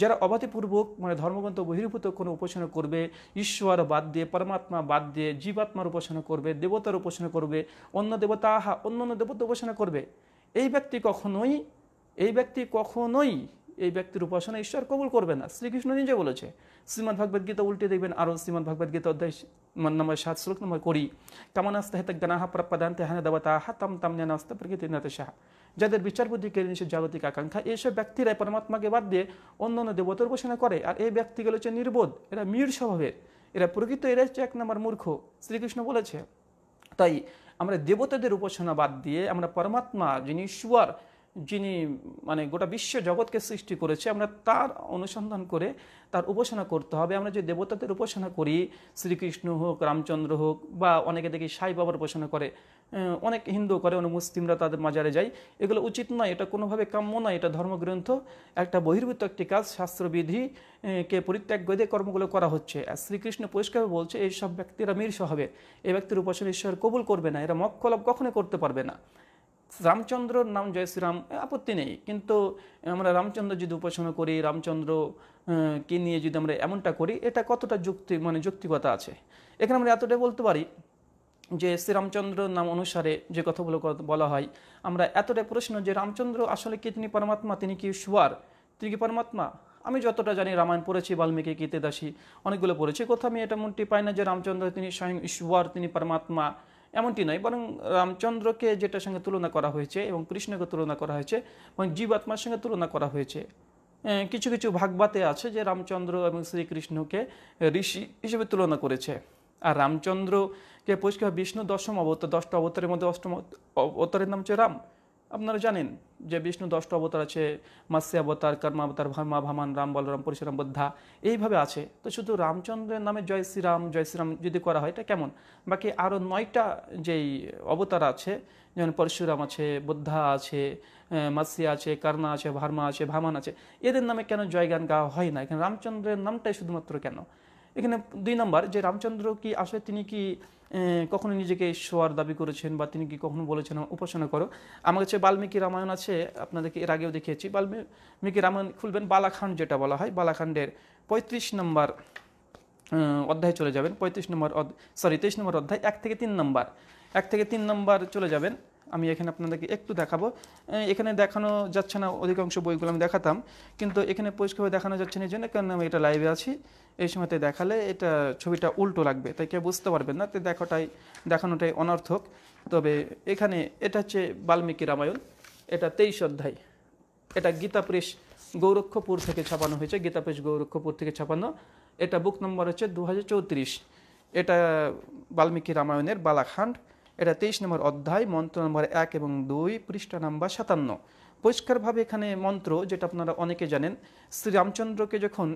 যারা অবাধিপূর্বক মানে ধর্মগ্রন্থ বহির্ভূত কোনো উপাসনা করবে ঈশ্বর বাদ দিয়ে পরমাত্মা বাদ দিয়ে জীবাত্মার উপাসনা করবে দেবতার উপাসনা করবে অন্য দেবতা আহা অন্য অন্য দেবতা উপাসনা করবে এই ব্যক্তি কখনোই এই ব্যক্তি কখনোই এই ব্যক্তির উপাসনা ঈশ্বর কবুল করবে না শ্রীকৃষ্ণ নিজে বলেছে শ্রীমদ ভগবদ গীতা উল্টে দেখবেন আরও শ্রীমদ ভগবদ গীতা অধ্যায় নম্বর সাত শ্লোক নম্বর করি আস্তে হেতে জ্ঞানাহা প্রপাদান্তে হানা দেবতা হা তাম তাম আস্তে প্রকৃতি সাহা যাদের বিচার বুদ্ধি কেড়ে নিচ্ছে জাগতিক আকাঙ্ক্ষা এইসব ব্যক্তিরাই পরমাত্মাকে বাদ দিয়ে অন্য অন্য দেবতার উপাসনা করে আর এই ব্যক্তিগুলো হচ্ছে নির্বোধ এরা মীর স্বভাবের এরা প্রকৃত এরা হচ্ছে এক নম্বর মূর্খ শ্রীকৃষ্ণ বলেছে তাই আমরা দেবতাদের উপাসনা বাদ দিয়ে আমরা পরমাত্মা যিনি ঈশ্বর যিনি মানে গোটা বিশ্ব জগৎকে সৃষ্টি করেছে আমরা তার অনুসন্ধান করে তার উপাসনা করতে হবে আমরা যে দেবতাদের উপাসনা করি শ্রীকৃষ্ণ হোক রামচন্দ্র হোক বা অনেকে দেখি সাই বাবার উপাসনা করে অনেক হিন্দু করে অনেক মুসলিমরা তাদের মাজারে যায় এগুলো উচিত নয় এটা কোনোভাবে কাম্য নয় এটা ধর্মগ্রন্থ একটা বহির্ভূত একটি কাজ শাস্ত্রবিধি কে পরিত্যাগ করে কর্মগুলো করা হচ্ছে আর শ্রীকৃষ্ণ পরিষ্কার বলছে এই সব ব্যক্তিরা মীর্ষ হবে এই ব্যক্তির উপাসনা ঈশ্বর কবুল করবে না এরা মক্ষ কখনোই কখনো করতে পারবে না রামচন্দ্রর নাম জয় শ্রীরাম আপত্তি নেই কিন্তু আমরা রামচন্দ্র যদি উপাসনা করি রামচন্দ্র কে নিয়ে যদি আমরা এমনটা করি এটা কতটা যুক্তি মানে যুক্তিকতা আছে এখানে আমরা এতটাই বলতে পারি যে শ্রীরামচন্দ্র নাম অনুসারে যে কথাগুলো বলা হয় আমরা এতটাই প্রশ্ন যে রামচন্দ্র আসলে কি তিনি পরমাত্মা তিনি কি সুয়ার তিনি কি পরমাত্মা আমি যতটা জানি রামায়ণ পড়েছি বাল্মীকি কীতেদাসী অনেকগুলো পড়েছি কোথাও আমি এটা মনটি পাই না যে রামচন্দ্র তিনি স্বয়ং ঈশ্বর তিনি পরমাত্মা এমনটি নয় বরং রামচন্দ্রকে যেটার সঙ্গে তুলনা করা হয়েছে এবং কৃষ্ণকে তুলনা করা হয়েছে এবং জীবাত্মার সঙ্গে তুলনা করা হয়েছে কিছু কিছু ভাগবাতে আছে যে রামচন্দ্র এবং শ্রীকৃষ্ণকে ঋষি হিসেবে তুলনা করেছে আর রামচন্দ্রকে পরিষ্কার বিষ্ণু দশম অবতার দশটা অবতারের মধ্যে অষ্টম অবতারের নাম হচ্ছে রাম আপনারা জানেন যে বিষ্ণু দষ্ট অবতার আছে মাস্য অবতার কর্ম অবতার ভামা ভামান রাম বলরাম পরশুরাম বোদ্ধা এইভাবে আছে তো শুধু রামচন্দ্রের নামে জয় শ্রীরাম জয় শ্রীরাম যদি করা হয় এটা কেমন বাকি আরও নয়টা যেই অবতার আছে যেমন পরশুরাম আছে বোদ্ধা আছে মাস্যি আছে কর্ণা আছে ভার্মা আছে ভামান আছে এদের নামে কেন জয়গান গাওয়া হয় না এখানে রামচন্দ্রের নামটাই শুধুমাত্র কেন এখানে দুই নম্বর যে রামচন্দ্র কি আসলে তিনি কি কখনো নিজেকে ঈশ্বর দাবি করেছেন বা তিনি কি কখনো বলেছেন উপাসনা করো আমার কাছে বাল্মীকি রামায়ণ আছে আপনাদেরকে এর আগেও দেখিয়েছি বাল্মীকি রামায়ণ খুলবেন বালাখান্ড যেটা বলা হয় বালাখান্ডের পঁয়ত্রিশ নম্বর অধ্যায় চলে যাবেন পঁয়ত্রিশ নম্বর সরি তেইশ নম্বর অধ্যায় এক থেকে তিন নম্বর এক থেকে তিন নম্বর চলে যাবেন আমি এখানে আপনাদেরকে একটু দেখাবো এখানে দেখানো যাচ্ছে না অধিকাংশ বইগুলো আমি দেখাতাম কিন্তু এখানে পরিষ্কারভাবে দেখানো যাচ্ছে না এই জন্য কারণ আমি এটা লাইভে আছি এই সময়তে দেখালে এটা ছবিটা উল্টো লাগবে তাই কেউ বুঝতে পারবেন না তাই দেখাটাই দেখানোটাই অনর্থক তবে এখানে এটা হচ্ছে বাল্মীকি রামায়ণ এটা তেইশ অধ্যায় এটা গীতাপ্রেস গৌরক্ষপুর থেকে ছাপানো হয়েছে গীতাপ্রেস গৌরক্ষপুর থেকে ছাপানো এটা বুক নম্বর হচ্ছে দু এটা বাল্মীকি রামায়ণের বালাখান্ড এটা তেইশ নম্বর অধ্যায় মন্ত্র নম্বর এক এবং দুই পৃষ্ঠা নাম্বার সাতান্ন পরিষ্কারভাবে এখানে মন্ত্র যেটা আপনারা অনেকে জানেন শ্রীরামচন্দ্রকে যখন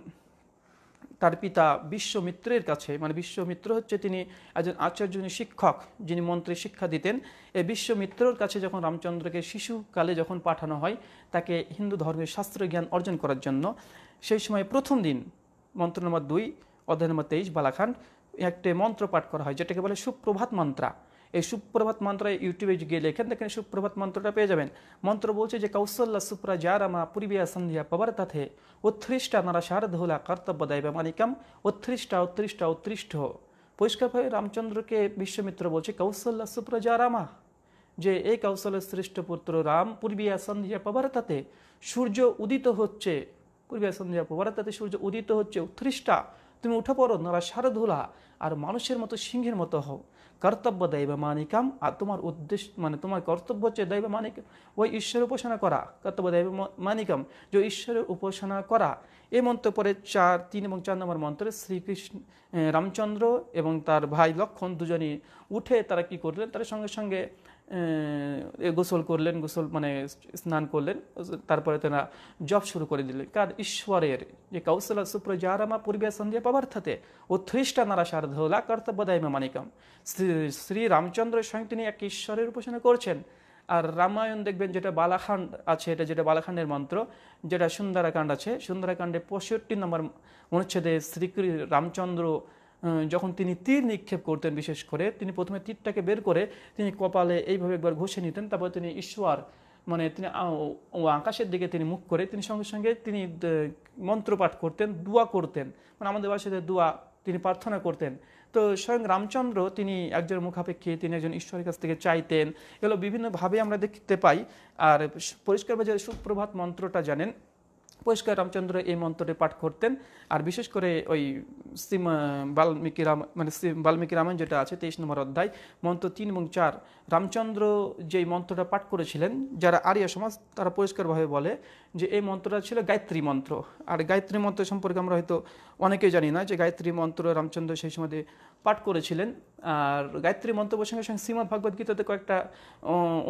তার পিতা বিশ্বমিত্রের কাছে মানে বিশ্বমিত্র হচ্ছে তিনি একজন আচার্য শিক্ষক যিনি মন্ত্রে শিক্ষা দিতেন এই বিশ্বমিত্রর কাছে যখন রামচন্দ্রকে শিশুকালে যখন পাঠানো হয় তাকে হিন্দু ধর্মের শাস্ত্র জ্ঞান অর্জন করার জন্য সেই সময় প্রথম দিন মন্ত্র নম্বর দুই অধ্যায় নম্বর তেইশ বালাখান্ড একটি মন্ত্র পাঠ করা হয় যেটাকে বলে সুপ্রভাত মন্ত্রা এই সুপ্রভাত মন্ত্র ইউটিউবে গেলে এখান থেকে সুপ্রভাত মন্ত্রটা পেয়ে যাবেন মন্ত্র বলছে যে কৌশল্যা সুপ্রা জারামা পূর্বিয়া সন্ধ্যা তাতে উত্থৃষ্টা নারা শারধোলা কর্তব্য দায়বা মানিকাম উত্থৃষ্টা উত্তৃষ্টা উৎকৃষ্ট পরিষ্কারভাবে রামচন্দ্রকে বিশ্বমিত্র বলছে কৌশল্যা সুপ্রা জারামা যে এই কৌশলের শ্রেষ্ঠ পুত্র রাম পূর্বিয়া সন্ধ্যা তাতে সূর্য উদিত হচ্ছে পূর্বিয়া সন্ধ্যা তাতে সূর্য উদিত হচ্ছে উৎকৃষ্টা তুমি উঠে পড়ো নারা শারধোলা আর মানুষের মতো সিংহের মতো হও কর্তব্য দৈব মানিকাম আর তোমার উদ্দেশ্য মানে তোমার কর্তব্য হচ্ছে দৈব মানিক ওই ঈশ্বরের উপাসনা করা কর্তব্য দৈব মানিকাম যে ঈশ্বরের উপাসনা করা এই মন্ত্র পরে চার তিন এবং চার নম্বর মন্ত্রে শ্রীকৃষ্ণ রামচন্দ্র এবং তার ভাই লক্ষণ দুজনই উঠে তারা কি করলেন তার সঙ্গে সঙ্গে গোসল করলেন গোসল মানে স্নান করলেন তারপরে তারা জব শুরু করে দিলেন কার ঈশ্বরের যে কৌশল সুপ্রজারামা পূর্বে সন্ধ্যা ও উত্থিষ্টা নারা কর্তব্য কর্তব্যদায়মা মানিকম শ্রী শ্রী রামচন্দ্রের স্বয়ং তিনি এক ঈশ্বরের উপাসনা করছেন আর রামায়ণ দেখবেন যেটা বালাখান্ড আছে এটা যেটা বালাখান্ডের মন্ত্র যেটা সুন্দরাকাণ্ড আছে সুন্দরাকাণ্ডে পঁয়ষট্টি নম্বর অনুচ্ছেদে শ্রী রামচন্দ্র যখন তিনি তীর নিক্ষেপ করতেন বিশেষ করে তিনি প্রথমে তীরটাকে বের করে তিনি কপালে এইভাবে একবার ঘষে নিতেন তারপরে তিনি ঈশ্বর মানে তিনি আকাশের দিকে তিনি মুখ করে তিনি সঙ্গে সঙ্গে তিনি মন্ত্রপাঠ করতেন দোয়া করতেন মানে আমাদের বাসাতে দোয়া তিনি প্রার্থনা করতেন তো স্বয়ং রামচন্দ্র তিনি একজন মুখাপেক্ষী তিনি একজন ঈশ্বরের কাছ থেকে চাইতেন এগুলো বিভিন্নভাবে আমরা দেখতে পাই আর পরিষ্কারভাবে যে সুপ্রভাত মন্ত্রটা জানেন পরিষ্কার রামচন্দ্র এই মন্ত্রটি পাঠ করতেন আর বিশেষ করে ওই শ্রী বাল্মীকি রাম মানে বাল্মীকি রামায়ণ যেটা আছে তেইশ নম্বর অধ্যায় মন্ত্র তিন এবং চার রামচন্দ্র যেই মন্ত্রটা পাঠ করেছিলেন যারা আরিয়া সমাজ তারা পরিষ্কারভাবে বলে যে এই মন্ত্রটা ছিল গায়ত্রী মন্ত্র আর গায়ত্রী মন্ত্র সম্পর্কে আমরা হয়তো অনেকেই জানি না যে গায়ত্রী মন্ত্র রামচন্দ্র সেই সময় পাঠ করেছিলেন আর গায়ত্রী মন্ত্র প্রসঙ্গে সঙ্গে শ্রীমদ ভাগবত গীতাতে কয়েকটা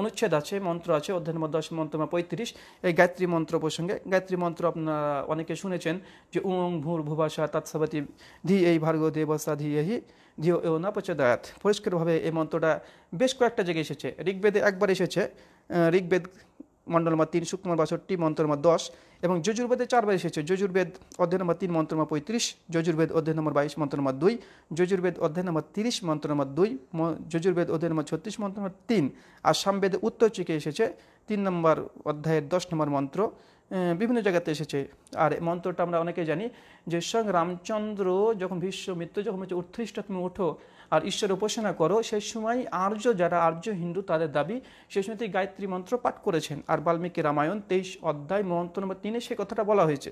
অনুচ্ছেদ আছে মন্ত্র আছে অধ্যায়ন দশ মন্ত্র পঁয়ত্রিশ এই গায়ত্রী মন্ত্র প্রসঙ্গে গায়ত্রী মন্ত্র আপনারা অনেকে শুনেছেন যে উং ভূর ভুবাসা তৎসবতী ধি এই ভার্গ দেবসা ধি এই জিও এ দায়াত পরিষ্কারভাবে এই মন্ত্রটা বেশ কয়েকটা জায়গায় এসেছে ঋগ্বেদে একবার এসেছে ঋগ্বেদ মণ্ডলমা তিন শুক্রমা বাষট্টি মন্ত্রমা দশ এবং যজুর্বেদে চারবার এসেছে যজুর্বেদ অধ্যায় নম্বর তিন মন্ত্রমা পঁয়ত্রিশ যজুর্বেদ অধ্যায় নম্বর বাইশ মন্ত্রমা দুই যজুর্বেদ অধ্যায় নম্বর তিরিশ মন্ত্রমা দুই যজুর্বেদ অধ্যায় নম্বর ছত্রিশ মন্ত্রমা তিন আর সামবেদে উত্তর চিকে এসেছে তিন নম্বর অধ্যায়ের দশ নম্বর মন্ত্র বিভিন্ন জায়গাতে এসেছে আর মন্ত্রটা আমরা অনেকে জানি যে সঙ্গ রামচন্দ্র যখন বিশ্বমিত্র যখন হচ্ছে উত্তৃষ্ট তুমি ওঠো আর ঈশ্বর উপাসনা করো সেই সময় আর্য যারা আর্য হিন্দু তাদের দাবি সেই সময় তিনি গায়ত্রী মন্ত্র পাঠ করেছেন আর বাল্মীকি রামায়ণ তেইশ অধ্যায় মন্ত্র নম্বর তিনে সে কথাটা বলা হয়েছে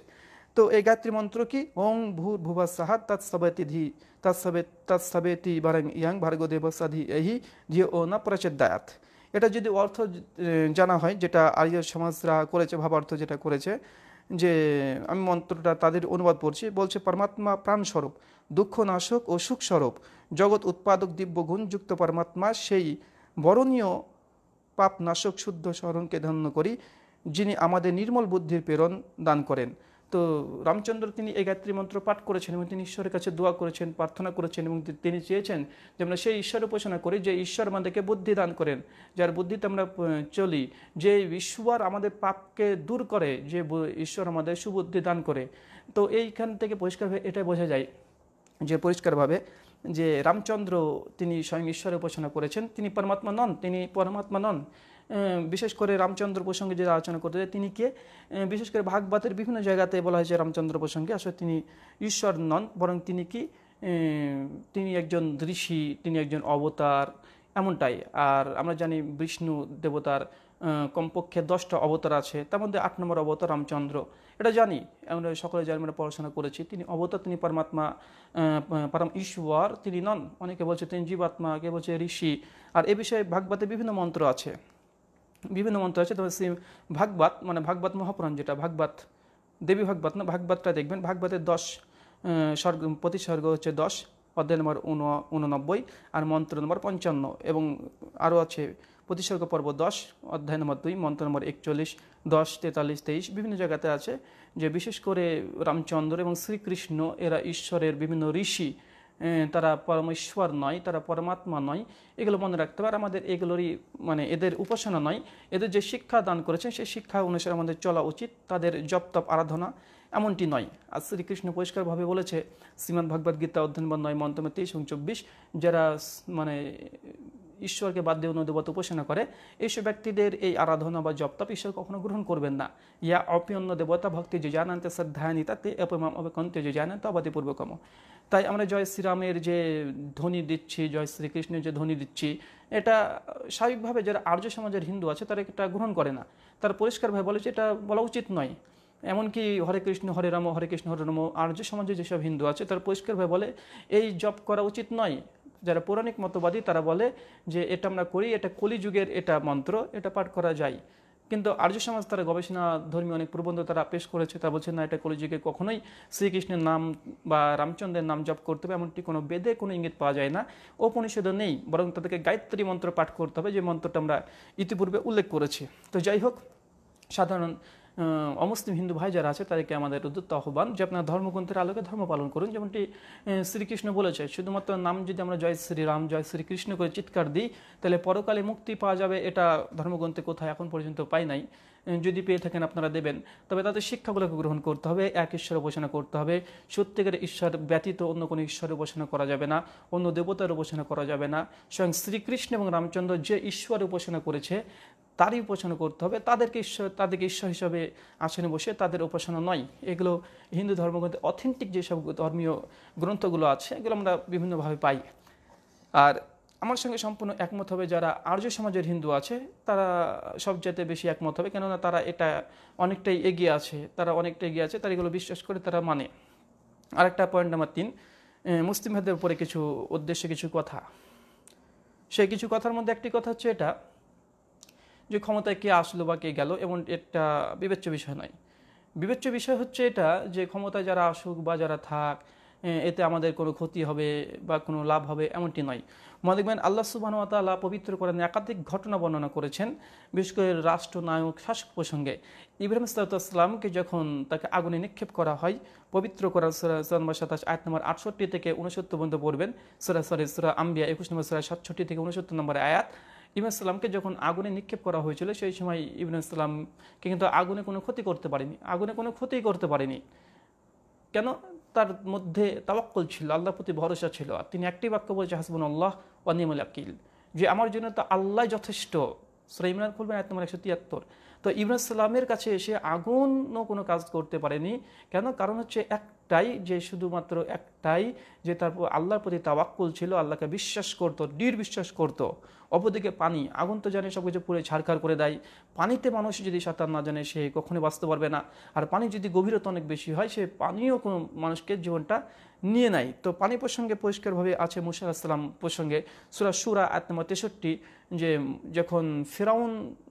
তো এই গায়ত্রী মন্ত্র কি ওং ভূ ভুবা সাহা তৎসবতি ধি তৎসবে তৎসবেতি বারং ইয়াং ভার্গদেব সাধি এহি ধিও ও না প্রচেদায়াত এটা যদি অর্থ জানা হয় যেটা আর্য সমাজরা করেছে ভাবার্থ যেটা করেছে যে আমি মন্ত্রটা তাদের অনুবাদ পড়ছি বলছে পরমাত্মা প্রাণস্বরূপ দুঃখ নাশক ও সুখস্বরূপ জগৎ উৎপাদক দিব্য গুণযুক্ত পরমাত্মা সেই বরণীয় পাপ নাশক শুদ্ধ স্মরণকে ধন্য করি যিনি আমাদের নির্মল বুদ্ধির প্রেরণ দান করেন তো রামচন্দ্র তিনি এই গায়ত্রী মন্ত্র পাঠ করেছেন এবং তিনি ঈশ্বরের কাছে দোয়া করেছেন প্রার্থনা করেছেন এবং তিনি চেয়েছেন যে আমরা সেই ঈশ্বর উপাসনা করি যে ঈশ্বর আমাদেরকে বুদ্ধি দান করেন যার বুদ্ধিতে আমরা চলি যে ঈশ্বর আমাদের পাপকে দূর করে যে ঈশ্বর আমাদের সুবুদ্ধি দান করে তো এইখান থেকে পরিষ্কারভাবে এটাই বোঝা যায় যে পরিষ্কারভাবে যে রামচন্দ্র তিনি স্বয়ং ঈশ্বরের উপাসনা করেছেন তিনি পরমাত্মা নন তিনি পরমাত্মা নন বিশেষ করে রামচন্দ্র প্রসঙ্গে যে আলোচনা করতে যায় তিনি কে বিশেষ করে ভাগবতের বিভিন্ন জায়গাতে বলা হয়েছে রামচন্দ্র প্রসঙ্গে আসলে তিনি ঈশ্বর নন বরং তিনি কি তিনি একজন ঋষি তিনি একজন অবতার এমনটাই আর আমরা জানি বিষ্ণু দেবতার কমপক্ষে দশটা অবতার আছে তার মধ্যে আট নম্বর অবতার রামচন্দ্র এটা জানি আমরা সকলে জানি আমরা পড়াশোনা করেছি তিনি অবতার তিনি পরমাত্মা পরম ঈশ্বর তিনি নন অনেকে বলছে তিনি জীবাত্মা কে বলছে ঋষি আর এ বিষয়ে ভাগবাতে বিভিন্ন মন্ত্র আছে বিভিন্ন মন্ত্র আছে তবে শ্রী ভাগবত মানে ভাগবত মহাপুরাণ যেটা ভাগবত দেবী ভাগবত না ভাগবতটা দেখবেন ভাগবতের দশ স্বর্গ প্রতিস্বর্গ হচ্ছে দশ অধ্যায় নম্বর উননব্বই আর মন্ত্র নম্বর পঞ্চান্ন এবং আরও আছে প্রতিসর্গ পর্ব দশ অধ্যায় নম্বর দুই মন্ত্র নম্বর একচল্লিশ দশ তেতাল্লিশ তেইশ বিভিন্ন জায়গাতে আছে যে বিশেষ করে রামচন্দ্র এবং শ্রীকৃষ্ণ এরা ঈশ্বরের বিভিন্ন ঋষি তারা পরমেশ্বর নয় তারা পরমাত্মা নয় এগুলো মনে রাখতে হবে আমাদের এগুলোরই মানে এদের উপাসনা নয় এদের যে শিক্ষা দান করেছেন সেই শিক্ষা অনুসারে আমাদের চলা উচিত তাদের জপতপ আরাধনা এমনটি নয় আর শ্রীকৃষ্ণ পরিষ্কারভাবে বলেছে শ্রীমদ্ ভগবদ্গীতা অধ্যয়ন বা নয় মন্তব্য তেইশ এবং চব্বিশ যারা মানে ঈশ্বরকে বাদ দিয়ে অন্য দেবতা উপাসনা করে এইসব ব্যক্তিদের এই আরাধনা বা জপতাপ ঈশ্বর কখনো গ্রহণ করবেন না ইয়া অপ্যন্য দেবতা ভক্তি যে জানান্তে শ্রদ্ধায়নি তাতে অপমাম অবকন্তে যে জানান্ত পূর্বকম তাই আমরা জয় শ্রীরামের যে ধ্বনি দিচ্ছি জয় শ্রীকৃষ্ণের যে ধ্বনি দিচ্ছি এটা স্বাভাবিকভাবে যারা আর্য সমাজের হিন্দু আছে তারা এটা গ্রহণ করে না তারা পরিষ্কারভাবে বলে যে এটা বলা উচিত নয় এমনকি হরে কৃষ্ণ হরে রাম হরে কৃষ্ণ হরে রাম আর্য সমাজে যেসব হিন্দু আছে তারা পরিষ্কারভাবে বলে এই জপ করা উচিত নয় যারা পৌরাণিক মতবাদী তারা বলে যে এটা আমরা করি এটা কলিযুগের এটা মন্ত্র এটা পাঠ করা যায় কিন্তু আর্য সমাজ তারা গবেষণা ধর্মী অনেক প্রবন্ধ তারা পেশ করেছে তা বলছে না এটা কলিযুগে কখনোই শ্রীকৃষ্ণের নাম বা রামচন্দ্রের নাম জপ করতে হবে এমনটি কোনো বেদে কোনো ইঙ্গিত পাওয়া যায় না উপনিষেদও নেই বরং তাদেরকে গায়ত্রী মন্ত্র পাঠ করতে হবে যে মন্ত্রটা আমরা ইতিপূর্বে উল্লেখ করেছি তো যাই হোক সাধারণ অমুসলিম হিন্দু ভাই যারা আছে তাদেরকে আমাদের উদ্যুত আহ্বান যে আপনার ধর্মগ্রন্থের আলোকে ধর্ম পালন করুন যেমনটি শ্রীকৃষ্ণ বলেছে শুধুমাত্র নাম যদি আমরা জয় শ্রীরাম জয় শ্রীকৃষ্ণ করে চিৎকার দিই তাহলে পরকালে মুক্তি পাওয়া যাবে এটা ধর্মগ্রন্থে কোথায় এখন পর্যন্ত পাই নাই যদি পেয়ে থাকেন আপনারা দেবেন তবে তাদের শিক্ষাগুলোকে গ্রহণ করতে হবে এক ঈশ্বর উপাসনা করতে হবে সত্যিকার ঈশ্বর ব্যতীত অন্য কোনো ঈশ্বরের উপাসনা করা যাবে না অন্য দেবতার উপাসনা করা যাবে না স্বয়ং শ্রীকৃষ্ণ এবং রামচন্দ্র যে ঈশ্বর উপাসনা করেছে তারই উপাসনা করতে হবে তাদেরকে ঈশ্বর তাদেরকে ঈশ্বর হিসাবে আসনে বসে তাদের উপাসনা নয় এগুলো হিন্দু ধর্মগ্রন্থে অথেন্টিক যেসব ধর্মীয় গ্রন্থগুলো আছে এগুলো আমরা বিভিন্নভাবে পাই আর আমার সঙ্গে সম্পূর্ণ একমত হবে যারা আর্য সমাজের হিন্দু আছে তারা সবচেয়ে বেশি একমত হবে কেননা তারা এটা অনেকটাই এগিয়ে আছে তারা অনেকটাই এগিয়ে আছে তারা এগুলো বিশ্বাস করে তারা মানে আরেকটা পয়েন্ট নাম্বার তিন মুসলিম ভাইদের উপরে কিছু উদ্দেশ্যে কিছু কথা সেই কিছু কথার মধ্যে একটি কথা হচ্ছে এটা যে ক্ষমতায় কে আসলো বা কে গেল এবং এটা বিবেচ্য বিষয় নয় বিবেচ্য বিষয় হচ্ছে এটা যে ক্ষমতায় যারা আসুক বা যারা থাক এতে আমাদের কোনো ক্ষতি হবে বা কোনো লাভ হবে এমনটি নয় মনে দেখবেন আল্লাহ সুবাহতাল্লাহ পবিত্র কোরআনে একাধিক ঘটনা বর্ণনা করেছেন বিশেষ করে রাষ্ট্রনায়ক শাসক প্রসঙ্গে ইব্রাহিম সালাতামকে যখন তাকে আগুনে নিক্ষেপ করা হয় পবিত্র কোরআন সুরা সাতাশ আট নম্বর আটষট্টি থেকে উনসত্তর পর্যন্ত পড়বেন সুরা সরি সুরা আম্বিয়া একুশ নম্বর সুরা সাতষট্টি থেকে উনসত্তর নম্বর আয়াত ইমরান সাল্লামকে যখন আগুনে নিক্ষেপ করা হয়েছিল সেই সময় ইবনুল ইসলামকে কিন্তু আগুনে কোনো ক্ষতি করতে পারেনি আগুনে কোনো ক্ষতি করতে পারেনি কেন তার মধ্যে তাওয়াক্কল ছিল আল্লাহর প্রতি ভরসা ছিল আর তিনি একটি বাক্য বলছে হাসবুন আল্লাহ ওয়ানিমুল আকিল যে আমার জন্য তো আল্লাহ যথেষ্ট সুরা ইমরান খুলবেন এক নম্বর একশো তিয়াত্তর তো ইমরান সাল্লামের কাছে এসে আগুনও কোনো কাজ করতে পারেনি কেন কারণ হচ্ছে এক একটাই যে শুধুমাত্র একটাই যে তারপর আল্লাহর প্রতি তাওয়াক্কুল ছিল আল্লাহকে বিশ্বাস করতো নির্বিশ্বাস করতো অপরদিকে পানি আগুন তো জানে সব কিছু পুরে ছাড়খাড় করে দেয় পানিতে মানুষ যদি সাঁতার না জানে সে কখনোই বাঁচতে পারবে না আর পানি যদি গভীরতা অনেক বেশি হয় সে পানিও কোনো মানুষকে জীবনটা নিয়ে নেয় তো পানি প্রসঙ্গে পরিষ্কারভাবে আছে মুসা আসসালাম প্রসঙ্গে সুরা সুরা নম্বর তেষট্টি যে যখন ফেরাউন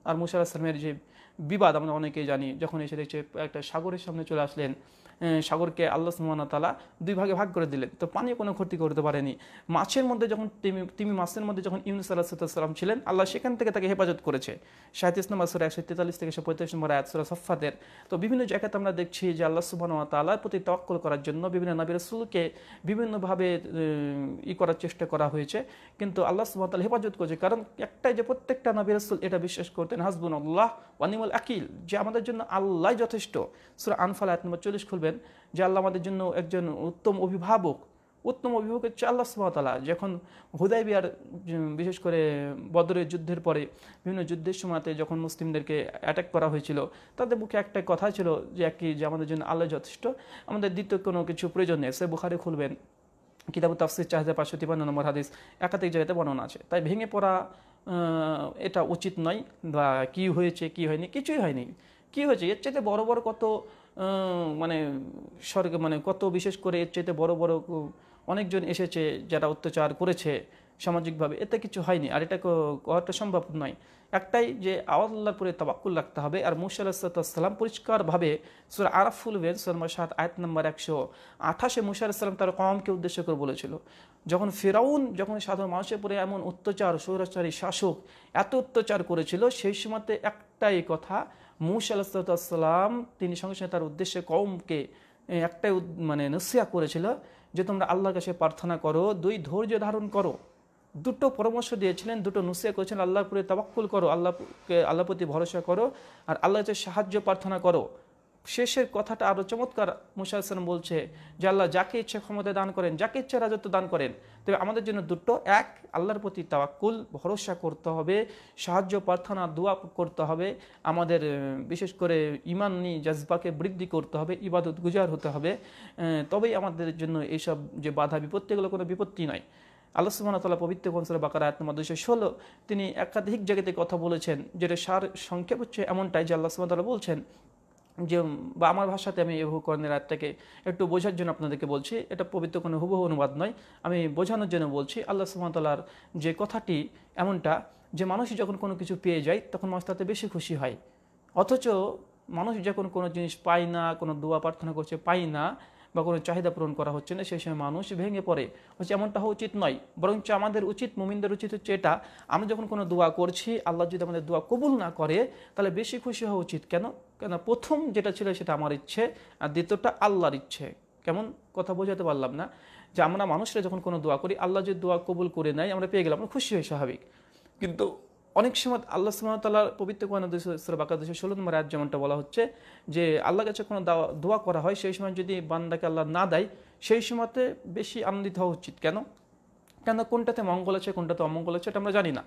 আর মুসা আসলামের যে বিবাদ আমরা অনেকেই জানি যখন এসে দেখছে একটা সাগরের সামনে চলে আসলেন সাগরকে আল্লাহ সুমানা তালা দুই ভাগে ভাগ করে দিলেন তো পানি কোনো ক্ষতি করতে পারেনি মাছের মধ্যে যখন তিমি তিমি মাছের মধ্যে যখন ইউনুস আল্লাহ সাল্লাম ছিলেন আল্লাহ সেখান থেকে তাকে হেফাজত করেছে সাঁত্রিশ নম্বর সুরা একশো তেতাল্লিশ থেকে একশো পঁয়ত্রিশ নম্বর আয়াত সফাতের তো বিভিন্ন জায়গাতে আমরা দেখছি যে আল্লাহ সুবাহ তালার প্রতি তক্কল করার জন্য বিভিন্ন নবী রসুলকে বিভিন্নভাবে ই করার চেষ্টা করা হয়েছে কিন্তু আল্লাহ সুবাহ তালা হেফাজত করেছে কারণ একটাই যে প্রত্যেকটা নবী রসুল এটা বিশ্বাস করতেন হাসবুন আল্লাহ ওয়ানিমুল আকিল যে আমাদের জন্য আল্লাহ যথেষ্ট সুরা আনফাল আয়াত নম্বর চল্লিশ খুলবে করবেন যে আল্লাহ আমাদের জন্য একজন উত্তম অভিভাবক উত্তম অভিভাবক হচ্ছে আল্লাহ সুমতলা যখন হুদাই বিহার বিশেষ করে বদরের যুদ্ধের পরে বিভিন্ন যুদ্ধের সময়তে যখন মুসলিমদেরকে অ্যাটাক করা হয়েছিল তাদের মুখে একটা কথা ছিল যে একই যে আমাদের জন্য আল্লাহ যথেষ্ট আমাদের দ্বিতীয় কোনো কিছু প্রয়োজন নেই সে বুখারে খুলবেন কিতাব তাফসির চাহিদা পাঁচশো তিপান্ন নম্বর হাদিস একাধিক জায়গাতে বর্ণনা আছে তাই ভেঙে পড়া এটা উচিত নয় বা কি হয়েছে কি হয়নি কিছুই হয়নি কি হয়েছে এর চাইতে বড় বড় কত মানে স্বর্গে মানে কত বিশেষ করে এর চাইতে বড় বড় অনেকজন এসেছে যারা অত্যাচার করেছে সামাজিকভাবে এতে কিছু হয়নি আর এটা করাটা সম্ভব নয় একটাই যে আওয়াল্লার পরে তবাক্কুল রাখতে হবে আর মুসা আলাহিসাল্লাম পরিষ্কারভাবে সুর আরাফুল বেন সলমা সাত আয়াত নম্বর একশো আঠাশে মুসা আলাহিসাল্লাম তার কমকে উদ্দেশ্য করে বলেছিল যখন ফেরাউন যখন সাধারণ মানুষের পরে এমন অত্যাচার সৌরাচারী শাসক এত অত্যাচার করেছিল সেই সময়তে একটাই কথা মুস আলাহাম তিনি সঙ্গে সঙ্গে তার উদ্দেশ্যে কমকে একটাই মানে নসিয়া করেছিল যে তোমরা আল্লাহর কাছে প্রার্থনা করো দুই ধৈর্য ধারণ করো দুটো পরামর্শ দিয়েছিলেন দুটো নুসিয়া করেছিলেন আল্লাহর পুরে তবাক্কুল করো আল্লাহকে আল্লাহ প্রতি ভরসা করো আর আল্লাহর কাছে সাহায্য প্রার্থনা করো শেষের কথাটা আরও চমৎকার মুসা ইসলাম বলছে যে আল্লাহ যাকে ইচ্ছে ক্ষমতা দান করেন যাকে ইচ্ছে রাজত্ব দান করেন তবে আমাদের জন্য দুটো এক আল্লাহর প্রতি তাওয়াক্কুল ভরসা করতে হবে সাহায্য প্রার্থনা দোয়া করতে হবে আমাদের বিশেষ করে ইমানি জাজবাকে বৃদ্ধি করতে হবে ইবাদত গুজার হতে হবে তবেই আমাদের জন্য এইসব যে বাধা বিপত্তিগুলো কোনো বিপত্তি নয় আল্লাহ সুবাহতাল্লাহ পবিত্র কনসাল বাকার আয়াত নম্বর দুশো ষোলো তিনি একাধিক জায়গাতে কথা বলেছেন যেটা সার সংক্ষেপ হচ্ছে এমনটাই যে আল্লাহ সুবাহতাল্লাহ বলছেন যে বা আমার ভাষাতে আমি হুবহু কোরআনের আয়াতটাকে একটু বোঝার জন্য আপনাদেরকে বলছি এটা পবিত্র কোনো হুবহু অনুবাদ নয় আমি বোঝানোর জন্য বলছি আল্লাহ সুমতলার যে কথাটি এমনটা যে মানুষ যখন কোনো কিছু পেয়ে যায় তখন মানুষ তাতে বেশি খুশি হয় অথচ মানুষ যখন কোনো জিনিস পায় না কোনো দোয়া প্রার্থনা করছে পায় না বা কোনো চাহিদা পূরণ করা হচ্ছে না সেই সময় মানুষ ভেঙে পড়ে হচ্ছে এমনটা হওয়া উচিত নয় বরঞ্চ আমাদের উচিত মুমিনদের উচিত হচ্ছে এটা আমরা যখন কোনো দোয়া করছি আল্লাহ যদি আমাদের দোয়া কবুল না করে তাহলে বেশি খুশি হওয়া উচিত কেন কেন প্রথম যেটা ছিল সেটা আমার ইচ্ছে আর দ্বিতীয়টা আল্লাহর ইচ্ছে কেমন কথা বোঝাতে পারলাম না যে আমরা মানুষরা যখন কোনো দোয়া করি আল্লাহ যদি দোয়া কবুল করে নেয় আমরা পেয়ে গেলাম আমরা খুশি হয়ে স্বাভাবিক কিন্তু অনেক সময় আল্লাহ সুমতাল্লাহ পবিত্র কোয়ানুসরা বাকাদুশ ষোলো নম্বর আয়াত যেমনটা বলা হচ্ছে যে আল্লাহ কাছে কোনো দোয়া করা হয় সেই সময় যদি বান্দাকে আল্লাহ না দেয় সেই সময়তে বেশি আনন্দিত হওয়া উচিত কেন কেন কোনটাতে মঙ্গল আছে কোনটাতে অমঙ্গল আছে এটা আমরা জানি না